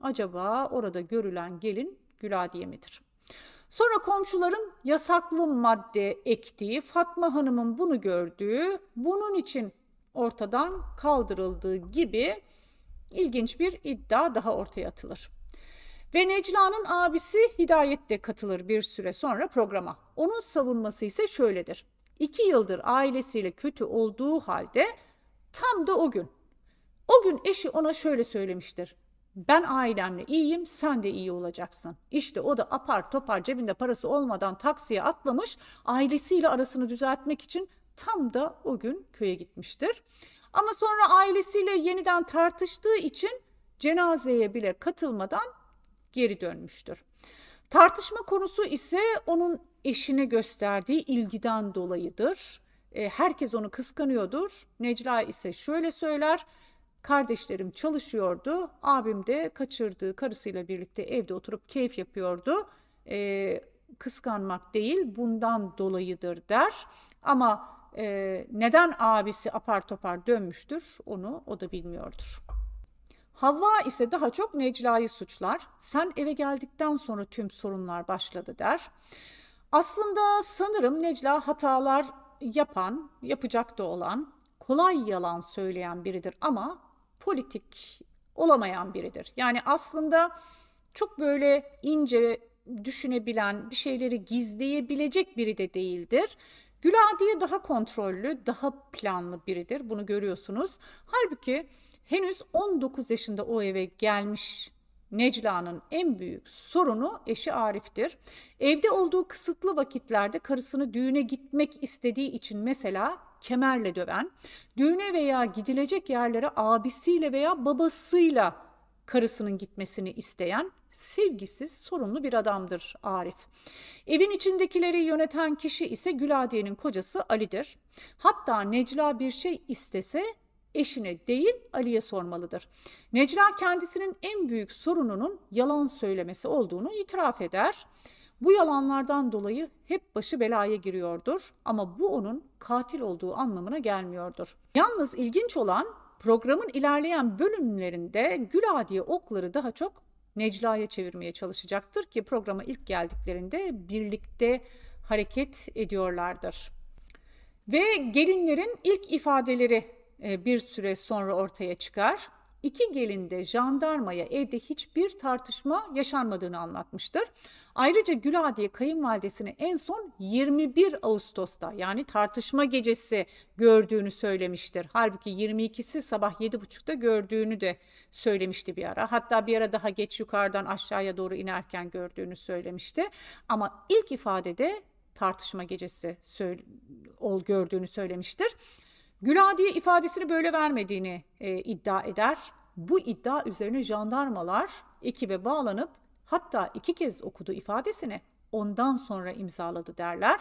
Acaba orada görülen gelin Güladiye midir? Sonra komşuların yasaklı madde ektiği, Fatma Hanım'ın bunu gördüğü, bunun için ortadan kaldırıldığı gibi ilginç bir iddia daha ortaya atılır. Ve Necla'nın abisi Hidayet de katılır bir süre sonra programa. Onun savunması ise şöyledir. İki yıldır ailesiyle kötü olduğu halde tam da o gün. O gün eşi ona şöyle söylemiştir. Ben ailemle iyiyim, sen de iyi olacaksın. İşte o da apar topar cebinde parası olmadan taksiye atlamış, ailesiyle arasını düzeltmek için tam da o gün köye gitmiştir. Ama sonra ailesiyle yeniden tartıştığı için cenazeye bile katılmadan geri dönmüştür. Tartışma konusu ise onun eşine gösterdiği ilgiden dolayıdır. E, herkes onu kıskanıyordur. Necla ise şöyle söyler. Kardeşlerim çalışıyordu. Abim de kaçırdığı karısıyla birlikte evde oturup keyif yapıyordu. E, kıskanmak değil bundan dolayıdır der. Ama e, neden abisi apar topar dönmüştür onu o da bilmiyordur. Havva ise daha çok Necla'yı suçlar. Sen eve geldikten sonra tüm sorunlar başladı der. Aslında sanırım Necla hatalar yapan, yapacak da olan, kolay yalan söyleyen biridir ama politik olamayan biridir. Yani aslında çok böyle ince düşünebilen, bir şeyleri gizleyebilecek biri de değildir. Güladiye daha kontrollü, daha planlı biridir. Bunu görüyorsunuz. Halbuki henüz 19 yaşında o eve gelmiş Necla'nın en büyük sorunu eşi Arif'tir. Evde olduğu kısıtlı vakitlerde karısını düğüne gitmek istediği için mesela kemerle döven, düğüne veya gidilecek yerlere abisiyle veya babasıyla karısının gitmesini isteyen sevgisiz, sorumlu bir adamdır Arif. Evin içindekileri yöneten kişi ise Güladiye'nin kocası Ali'dir. Hatta Necla bir şey istese eşine değil Ali'ye sormalıdır. Necla kendisinin en büyük sorununun yalan söylemesi olduğunu itiraf eder. Bu yalanlardan dolayı hep başı belaya giriyordur ama bu onun katil olduğu anlamına gelmiyordur. Yalnız ilginç olan programın ilerleyen bölümlerinde Güladiye okları daha çok Necla'ya çevirmeye çalışacaktır ki programa ilk geldiklerinde birlikte hareket ediyorlardır. Ve gelinlerin ilk ifadeleri e, bir süre sonra ortaya çıkar. İki gelin de jandarmaya evde hiçbir tartışma yaşanmadığını anlatmıştır. Ayrıca Güladiye kayınvalidesini en son 21 Ağustos'ta yani tartışma gecesi gördüğünü söylemiştir. Halbuki 22'si sabah 7.30'da gördüğünü de söylemişti bir ara. Hatta bir ara daha geç yukarıdan aşağıya doğru inerken gördüğünü söylemişti. Ama ilk ifadede tartışma gecesi ol gördüğünü söylemiştir. Güla ifadesini böyle vermediğini e, iddia eder. Bu iddia üzerine jandarmalar ekibe bağlanıp hatta iki kez okudu ifadesini ondan sonra imzaladı derler.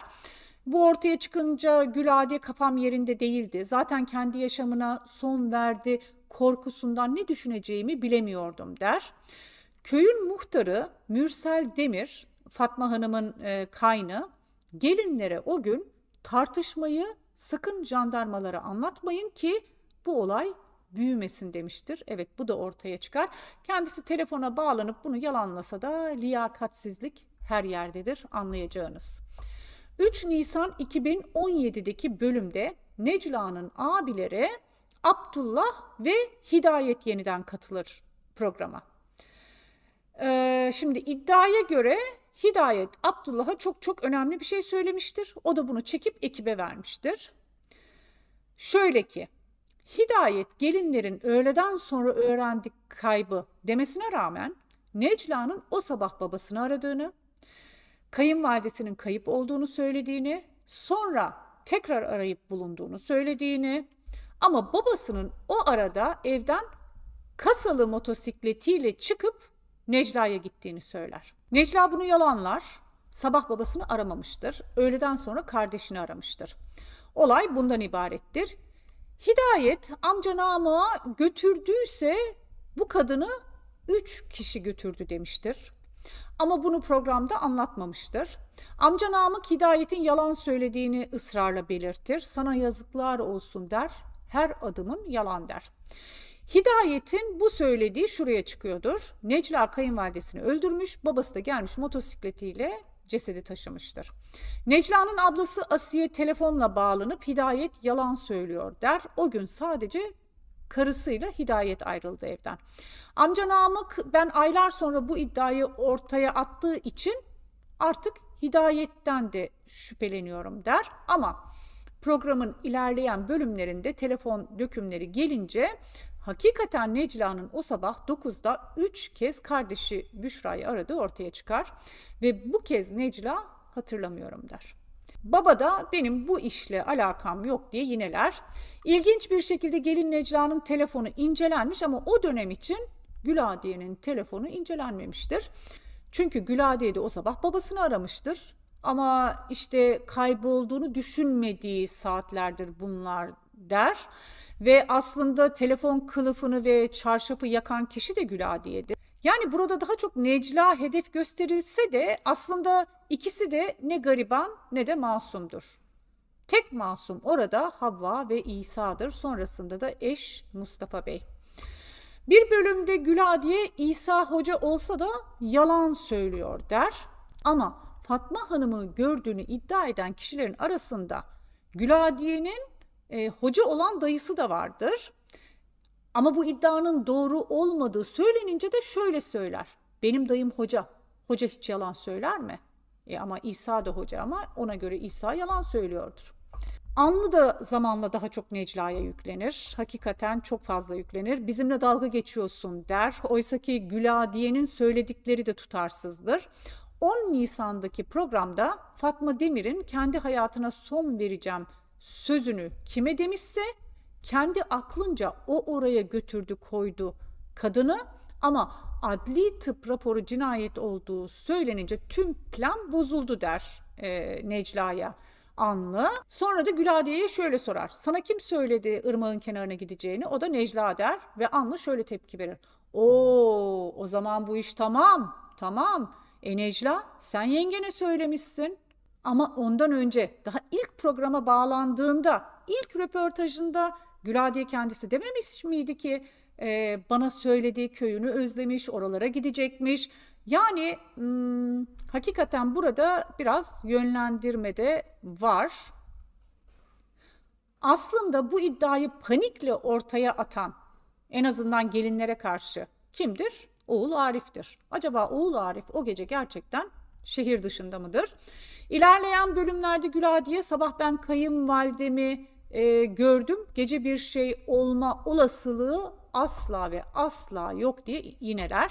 Bu ortaya çıkınca Gülade kafam yerinde değildi. Zaten kendi yaşamına son verdi. Korkusundan ne düşüneceğimi bilemiyordum der. Köyün muhtarı Mürsel Demir, Fatma Hanım'ın e, kaynı, gelinlere o gün tartışmayı sakın jandarmalara anlatmayın ki bu olay büyümesin demiştir. Evet bu da ortaya çıkar. Kendisi telefona bağlanıp bunu yalanlasa da liyakatsizlik her yerdedir anlayacağınız. 3 Nisan 2017'deki bölümde Necla'nın abileri Abdullah ve Hidayet yeniden katılır programa. Ee, şimdi iddiaya göre Hidayet Abdullah'a çok çok önemli bir şey söylemiştir. O da bunu çekip ekibe vermiştir. Şöyle ki, Hidayet gelinlerin öğleden sonra öğrendik kaybı demesine rağmen Necla'nın o sabah babasını aradığını, kayınvalidesinin kayıp olduğunu söylediğini, sonra tekrar arayıp bulunduğunu söylediğini ama babasının o arada evden kasalı motosikletiyle çıkıp Necla'ya gittiğini söyler. Necla bunu yalanlar. Sabah babasını aramamıştır. Öğleden sonra kardeşini aramıştır. Olay bundan ibarettir. Hidayet amca Namık'a götürdüyse bu kadını üç kişi götürdü demiştir. Ama bunu programda anlatmamıştır. Amca Namık Hidayet'in yalan söylediğini ısrarla belirtir. Sana yazıklar olsun der. Her adımın yalan der. Hidayet'in bu söylediği şuraya çıkıyordur. Necla kayınvalidesini öldürmüş, babası da gelmiş motosikletiyle cesedi taşımıştır. Necla'nın ablası Asiye telefonla bağlanıp Hidayet yalan söylüyor der. O gün sadece karısıyla Hidayet ayrıldı evden. Amca Namık ben aylar sonra bu iddiayı ortaya attığı için artık Hidayet'ten de şüpheleniyorum der. Ama programın ilerleyen bölümlerinde telefon dökümleri gelince Hakikaten Necla'nın o sabah 9'da 3 kez kardeşi Büşra'yı aradığı ortaya çıkar ve bu kez Necla hatırlamıyorum der. Baba da benim bu işle alakam yok diye yineler. İlginç bir şekilde gelin Necla'nın telefonu incelenmiş ama o dönem için Güladiye'nin telefonu incelenmemiştir. Çünkü Güladiye de o sabah babasını aramıştır. Ama işte kaybolduğunu düşünmediği saatlerdir bunlar der ve aslında telefon kılıfını ve çarşafı yakan kişi de Güladiye'dir. Yani burada daha çok Necla hedef gösterilse de aslında ikisi de ne gariban ne de masumdur. Tek masum orada Havva ve İsa'dır. Sonrasında da eş Mustafa Bey. Bir bölümde Güladiye İsa Hoca olsa da yalan söylüyor der. Ama Fatma Hanım'ı gördüğünü iddia eden kişilerin arasında Güladiye'nin e, hoca olan dayısı da vardır. Ama bu iddianın doğru olmadığı söylenince de şöyle söyler. Benim dayım hoca. Hoca hiç yalan söyler mi? E ama İsa da hoca ama ona göre İsa yalan söylüyordur. Anlı da zamanla daha çok Necla'ya yüklenir. Hakikaten çok fazla yüklenir. Bizimle dalga geçiyorsun der. Oysaki Güladiye'nin söyledikleri de tutarsızdır. 10 Nisan'daki programda Fatma Demir'in kendi hayatına son vereceğim sözünü kime demişse kendi aklınca o oraya götürdü koydu kadını ama adli tıp raporu cinayet olduğu söylenince tüm plan bozuldu der e, Necla'ya anlı. Sonra da Gülade'ye şöyle sorar. Sana kim söyledi ırmağın kenarına gideceğini? O da Necla der ve Anlı şöyle tepki verir. Oo, o zaman bu iş tamam, tamam. E Necla sen yengene söylemişsin. Ama ondan önce daha ilk programa bağlandığında ilk röportajında Güladiye kendisi dememiş miydi ki e, bana söylediği köyünü özlemiş, oralara gidecekmiş. Yani hmm, hakikaten burada biraz yönlendirme de var. Aslında bu iddiayı panikle ortaya atan en azından gelinlere karşı kimdir? Oğul Arif'tir. Acaba Oğul Arif o gece gerçekten şehir dışında mıdır? İlerleyen bölümlerde Güladiye sabah ben kayınvalidemi e, gördüm. Gece bir şey olma olasılığı asla ve asla yok diye yineler.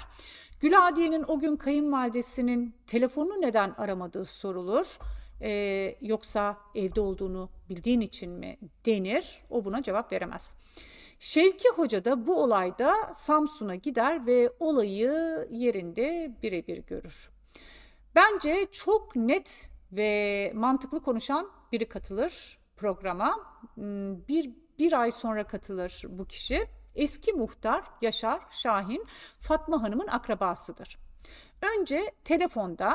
Güladiye'nin o gün kayınvalidesinin telefonu neden aramadığı sorulur. Ee, yoksa evde olduğunu bildiğin için mi denir? O buna cevap veremez. Şevki Hoca da bu olayda Samsun'a gider ve olayı yerinde birebir görür. Bence çok net ve mantıklı konuşan biri katılır programa. Hmm, bir, bir ay sonra katılır bu kişi. Eski muhtar Yaşar Şahin Fatma Hanım'ın akrabasıdır. Önce telefonda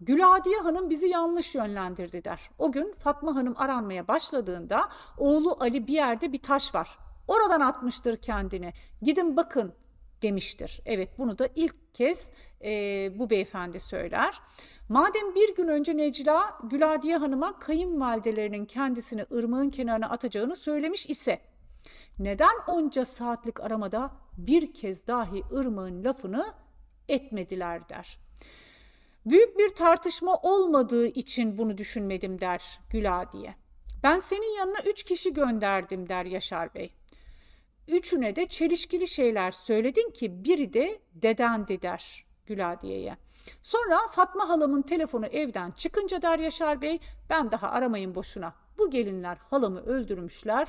Güladiye Hanım bizi yanlış yönlendirdi der. O gün Fatma Hanım aranmaya başladığında oğlu Ali bir yerde bir taş var. Oradan atmıştır kendini. Gidin bakın demiştir. Evet bunu da ilk kez e, bu beyefendi söyler. Madem bir gün önce Necla Güladiye Hanım'a kayınvalidelerinin kendisini ırmağın kenarına atacağını söylemiş ise neden onca saatlik aramada bir kez dahi ırmağın lafını etmediler der. Büyük bir tartışma olmadığı için bunu düşünmedim der Güladiye. Ben senin yanına üç kişi gönderdim der Yaşar Bey. Üçüne de çelişkili şeyler söyledin ki biri de dedendi der. Güladiye'ye. Sonra Fatma halamın telefonu evden çıkınca der Yaşar Bey ben daha aramayın boşuna. Bu gelinler halamı öldürmüşler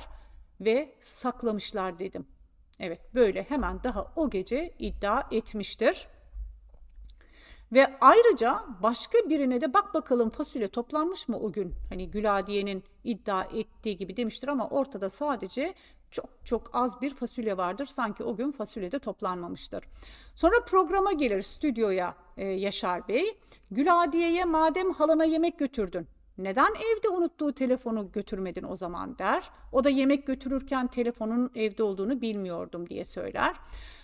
ve saklamışlar dedim. Evet böyle hemen daha o gece iddia etmiştir. Ve ayrıca başka birine de bak bakalım fasulye toplanmış mı o gün? Hani Güladiye'nin iddia ettiği gibi demiştir ama ortada sadece çok çok az bir fasulye vardır. Sanki o gün fasulyede toplanmamıştır. Sonra programa gelir stüdyoya e, Yaşar Bey. Güladiye'ye madem halana yemek götürdün neden evde unuttuğu telefonu götürmedin o zaman der. O da yemek götürürken telefonun evde olduğunu bilmiyordum diye söyler.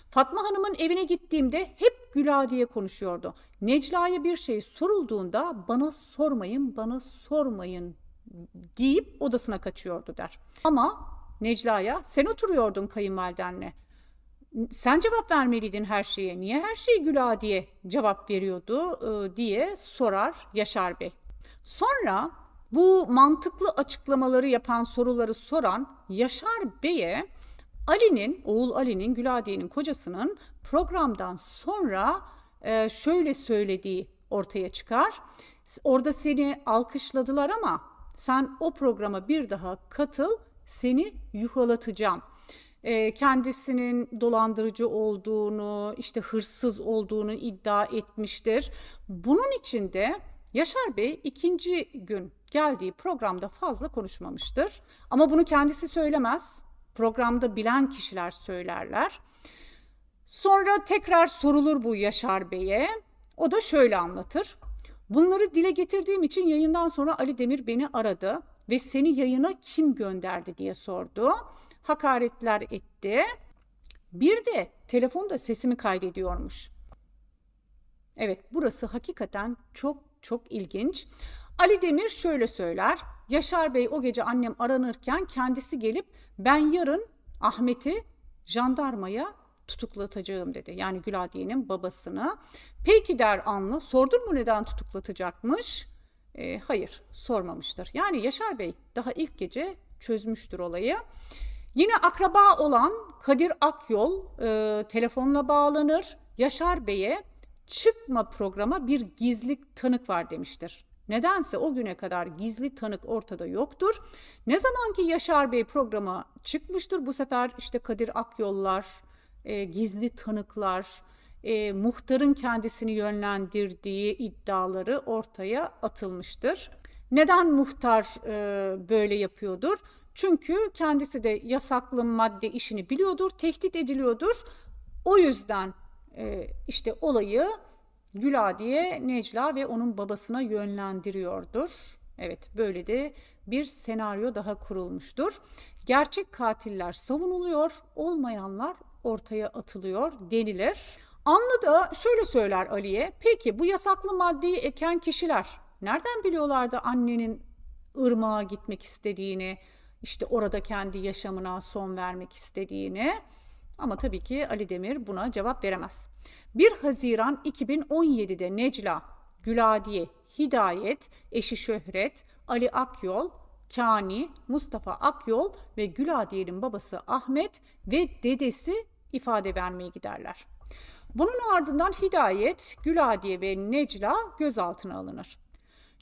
Fatma Hanım'ın evine gittiğimde hep Güladiye konuşuyordu. Necla'ya bir şey sorulduğunda bana sormayın, bana sormayın deyip odasına kaçıyordu der. Ama Necla'ya sen oturuyordun kayınvalidenle. Sen cevap vermeliydin her şeye. Niye her şeyi Güla diye cevap veriyordu ıı, diye sorar Yaşar Bey. Sonra bu mantıklı açıklamaları yapan soruları soran Yaşar Bey'e Ali'nin, oğul Ali'nin, Güladiye'nin kocasının programdan sonra e, şöyle söylediği ortaya çıkar. Orada seni alkışladılar ama sen o programa bir daha katıl seni yuhalatacağım. E, kendisinin dolandırıcı olduğunu, işte hırsız olduğunu iddia etmiştir. Bunun için de Yaşar Bey ikinci gün geldiği programda fazla konuşmamıştır. Ama bunu kendisi söylemez. Programda bilen kişiler söylerler. Sonra tekrar sorulur bu Yaşar Bey'e. O da şöyle anlatır. Bunları dile getirdiğim için yayından sonra Ali Demir beni aradı ve seni yayına kim gönderdi diye sordu. Hakaretler etti. Bir de telefonda sesimi kaydediyormuş. Evet burası hakikaten çok çok ilginç. Ali Demir şöyle söyler. Yaşar Bey o gece annem aranırken kendisi gelip ben yarın Ahmet'i jandarmaya tutuklatacağım dedi. Yani Güladiye'nin babasını. Peki der Anlı sordun mu neden tutuklatacakmış? E, hayır sormamıştır. Yani Yaşar Bey daha ilk gece çözmüştür olayı. Yine akraba olan Kadir Akyol e, telefonla bağlanır. Yaşar Bey'e çıkma programa bir gizli tanık var demiştir. Nedense o güne kadar gizli tanık ortada yoktur. Ne zaman ki Yaşar Bey programa çıkmıştır bu sefer işte Kadir Akyollar, e, gizli tanıklar, e, muhtarın kendisini yönlendirdiği iddiaları ortaya atılmıştır. Neden muhtar e, böyle yapıyordur? Çünkü kendisi de yasaklı madde işini biliyordur, tehdit ediliyordur. O yüzden e, işte olayı Güla diye Necla ve onun babasına yönlendiriyordur. Evet böyle de bir senaryo daha kurulmuştur. Gerçek katiller savunuluyor, olmayanlar ortaya atılıyor denilir. Anlı da şöyle söyler Ali'ye, peki bu yasaklı maddeyi eken kişiler nereden biliyorlardı annenin ırmağa gitmek istediğini, işte orada kendi yaşamına son vermek istediğini? Ama tabii ki Ali Demir buna cevap veremez. 1 Haziran 2017'de Necla, Güladiye, Hidayet, eşi Şöhret, Ali Akyol, Kani, Mustafa Akyol ve Güladiye'nin babası Ahmet ve dedesi ifade vermeye giderler. Bunun ardından Hidayet, Güladiye ve Necla gözaltına alınır.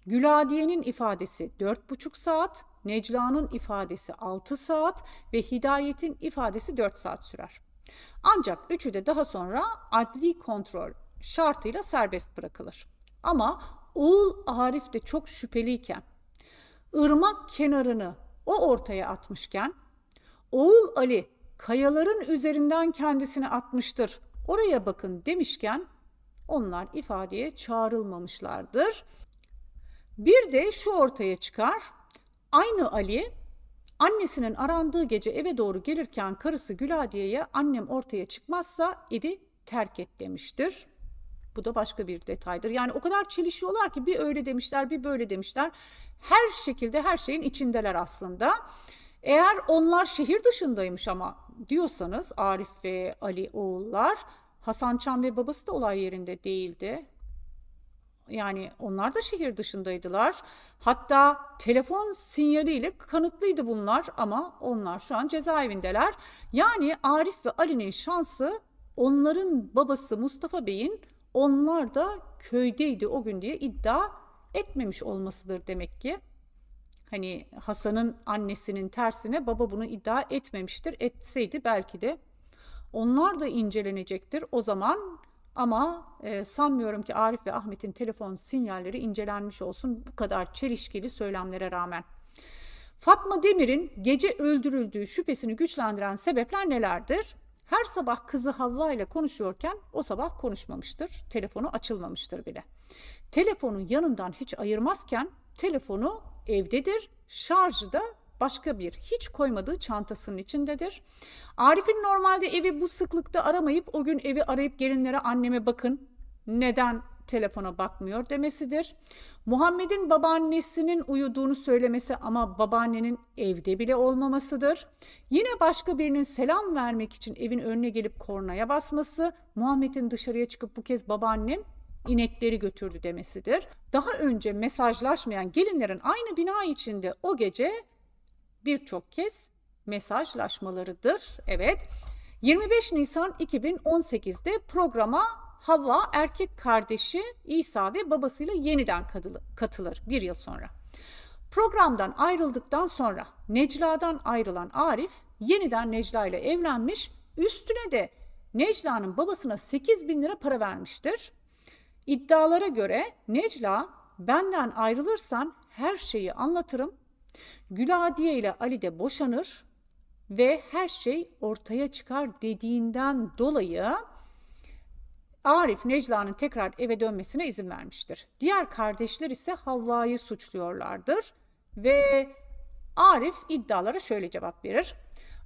Güladiye'nin ifadesi 4,5 saat, Necla'nın ifadesi 6 saat ve Hidayet'in ifadesi 4 saat sürer. Ancak üçü de daha sonra adli kontrol şartıyla serbest bırakılır. Ama Oğul Arif de çok şüpheliyken, ırmak kenarını o ortaya atmışken, Oğul Ali kayaların üzerinden kendisini atmıştır Oraya bakın demişken onlar ifadeye çağrılmamışlardır. Bir de şu ortaya çıkar. Aynı Ali annesinin arandığı gece eve doğru gelirken karısı Güladiye'ye annem ortaya çıkmazsa evi terk et demiştir. Bu da başka bir detaydır. Yani o kadar çelişiyorlar ki bir öyle demişler, bir böyle demişler. Her şekilde her şeyin içindeler aslında. Eğer onlar şehir dışındaymış ama diyorsanız Arif ve Ali oğullar Hasan Çam ve babası da olay yerinde değildi. Yani onlar da şehir dışındaydılar. Hatta telefon sinyaliyle kanıtlıydı bunlar ama onlar şu an cezaevindeler. Yani Arif ve Ali'nin şansı onların babası Mustafa Bey'in onlar da köydeydi o gün diye iddia etmemiş olmasıdır demek ki hani Hasan'ın annesinin tersine baba bunu iddia etmemiştir. Etseydi belki de onlar da incelenecektir o zaman ama e, sanmıyorum ki Arif ve Ahmet'in telefon sinyalleri incelenmiş olsun bu kadar çelişkili söylemlere rağmen. Fatma Demir'in gece öldürüldüğü şüphesini güçlendiren sebepler nelerdir? Her sabah kızı Havva ile konuşuyorken o sabah konuşmamıştır. Telefonu açılmamıştır bile. Telefonu yanından hiç ayırmazken telefonu evdedir, şarjı da başka bir hiç koymadığı çantasının içindedir. Arif'in normalde evi bu sıklıkta aramayıp o gün evi arayıp gelinlere anneme bakın neden telefona bakmıyor demesidir. Muhammed'in babaannesinin uyuduğunu söylemesi ama babaannenin evde bile olmamasıdır. Yine başka birinin selam vermek için evin önüne gelip kornaya basması, Muhammed'in dışarıya çıkıp bu kez babaannem inekleri götürdü demesidir. Daha önce mesajlaşmayan gelinlerin aynı bina içinde o gece birçok kez mesajlaşmalarıdır. Evet. 25 Nisan 2018'de programa Hava erkek kardeşi İsa ve babasıyla yeniden katılır bir yıl sonra. Programdan ayrıldıktan sonra Necla'dan ayrılan Arif yeniden Necla ile evlenmiş üstüne de Necla'nın babasına 8 bin lira para vermiştir. İddialara göre Necla benden ayrılırsan her şeyi anlatırım. Güladiye ile Ali de boşanır ve her şey ortaya çıkar dediğinden dolayı Arif Necla'nın tekrar eve dönmesine izin vermiştir. Diğer kardeşler ise Havva'yı suçluyorlardır ve Arif iddialara şöyle cevap verir.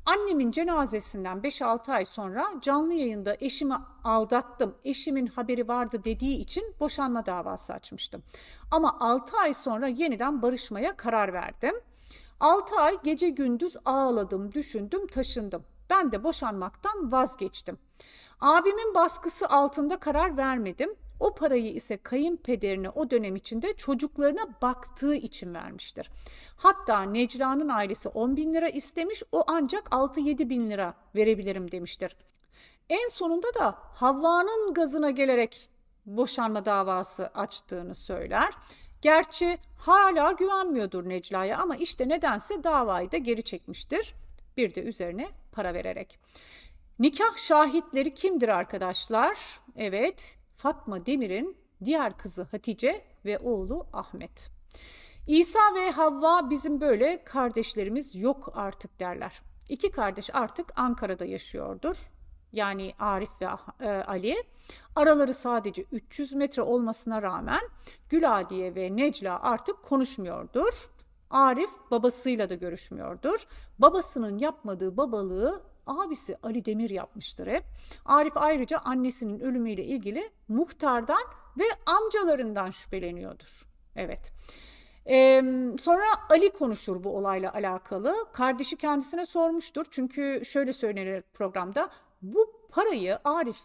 Annemin cenazesinden 5-6 ay sonra canlı yayında eşimi aldattım, eşimin haberi vardı dediği için boşanma davası açmıştım. Ama 6 ay sonra yeniden barışmaya karar verdim. 6 ay gece gündüz ağladım, düşündüm, taşındım. Ben de boşanmaktan vazgeçtim. Abimin baskısı altında karar vermedim. O parayı ise kayınpederine o dönem içinde çocuklarına baktığı için vermiştir. Hatta Necra'nın ailesi 10 bin lira istemiş o ancak 6-7 bin lira verebilirim demiştir. En sonunda da Havva'nın gazına gelerek boşanma davası açtığını söyler. Gerçi hala güvenmiyordur Necla'ya ama işte nedense davayı da geri çekmiştir. Bir de üzerine para vererek. Nikah şahitleri kimdir arkadaşlar? Evet, Fatma Demir'in diğer kızı Hatice ve oğlu Ahmet. İsa ve Havva bizim böyle kardeşlerimiz yok artık derler. İki kardeş artık Ankara'da yaşıyordur. Yani Arif ve ah-, e, Ali. Araları sadece 300 metre olmasına rağmen Güladiye ve Necla artık konuşmuyordur. Arif babasıyla da görüşmüyordur. Babasının yapmadığı babalığı abisi Ali Demir yapmıştır hep. Arif ayrıca annesinin ölümüyle ilgili muhtardan ve amcalarından şüpheleniyordur. Evet. Ee, sonra Ali konuşur bu olayla alakalı. Kardeşi kendisine sormuştur. Çünkü şöyle söylenir programda. Bu parayı Arif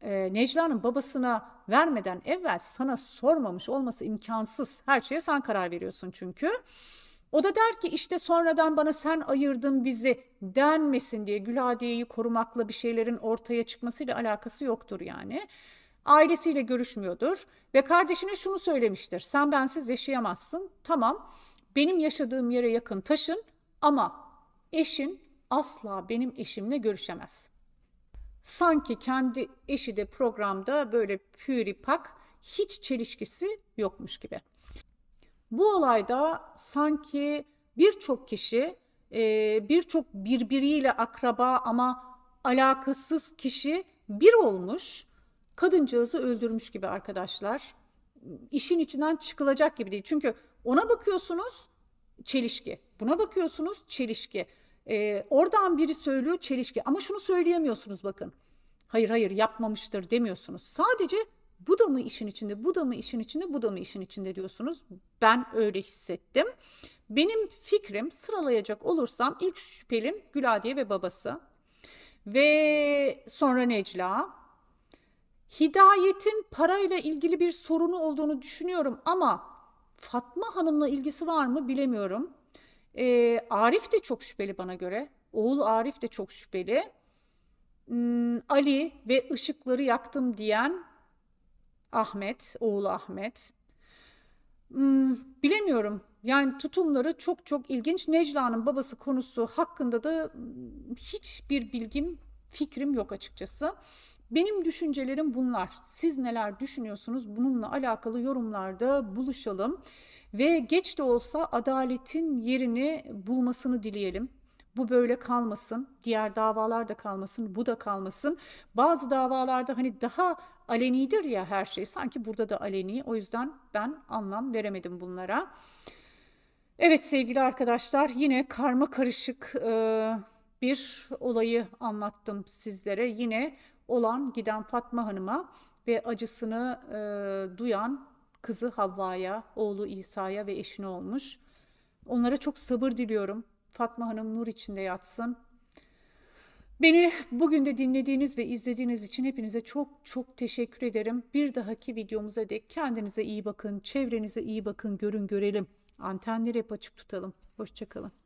e, Necla'nın babasına vermeden evvel sana sormamış olması imkansız. Her şeye sen karar veriyorsun çünkü. Çünkü o da der ki işte sonradan bana sen ayırdın bizi denmesin diye Güladiye'yi korumakla bir şeylerin ortaya çıkmasıyla alakası yoktur yani. Ailesiyle görüşmüyordur ve kardeşine şunu söylemiştir. Sen bensiz yaşayamazsın. Tamam benim yaşadığım yere yakın taşın ama eşin asla benim eşimle görüşemez. Sanki kendi eşi de programda böyle püri pak hiç çelişkisi yokmuş gibi. Bu olayda sanki birçok kişi, e, birçok birbiriyle akraba ama alakasız kişi bir olmuş, kadıncağızı öldürmüş gibi arkadaşlar. İşin içinden çıkılacak gibi değil. Çünkü ona bakıyorsunuz çelişki, buna bakıyorsunuz çelişki. Ee, oradan biri söylüyor çelişki ama şunu söyleyemiyorsunuz bakın. Hayır hayır yapmamıştır demiyorsunuz. Sadece bu da mı işin içinde, bu da mı işin içinde, bu da mı işin içinde diyorsunuz. Ben öyle hissettim. Benim fikrim sıralayacak olursam ilk şüphelim Güladiye ve babası. Ve sonra Necla. Hidayet'in parayla ilgili bir sorunu olduğunu düşünüyorum ama Fatma Hanım'la ilgisi var mı bilemiyorum. E, Arif de çok şüpheli bana göre. Oğul Arif de çok şüpheli. Hmm, Ali ve ışıkları yaktım diyen Ahmet, oğlu Ahmet. Hmm, bilemiyorum. Yani tutumları çok çok ilginç. Necla'nın babası konusu hakkında da hmm, hiçbir bilgim, fikrim yok açıkçası. Benim düşüncelerim bunlar. Siz neler düşünüyorsunuz? Bununla alakalı yorumlarda buluşalım ve geç de olsa adaletin yerini bulmasını dileyelim. Bu böyle kalmasın, diğer davalar da kalmasın, bu da kalmasın. Bazı davalarda hani daha alenidir ya her şey. Sanki burada da aleni. O yüzden ben anlam veremedim bunlara. Evet sevgili arkadaşlar yine karma karışık e, bir olayı anlattım sizlere. Yine olan giden Fatma Hanım'a ve acısını e, duyan kızı Havva'ya, oğlu İsa'ya ve eşine olmuş. Onlara çok sabır diliyorum. Fatma Hanım nur içinde yatsın. Beni bugün de dinlediğiniz ve izlediğiniz için hepinize çok çok teşekkür ederim. Bir dahaki videomuza dek kendinize iyi bakın, çevrenize iyi bakın, görün görelim. Antenleri hep açık tutalım. Hoşçakalın.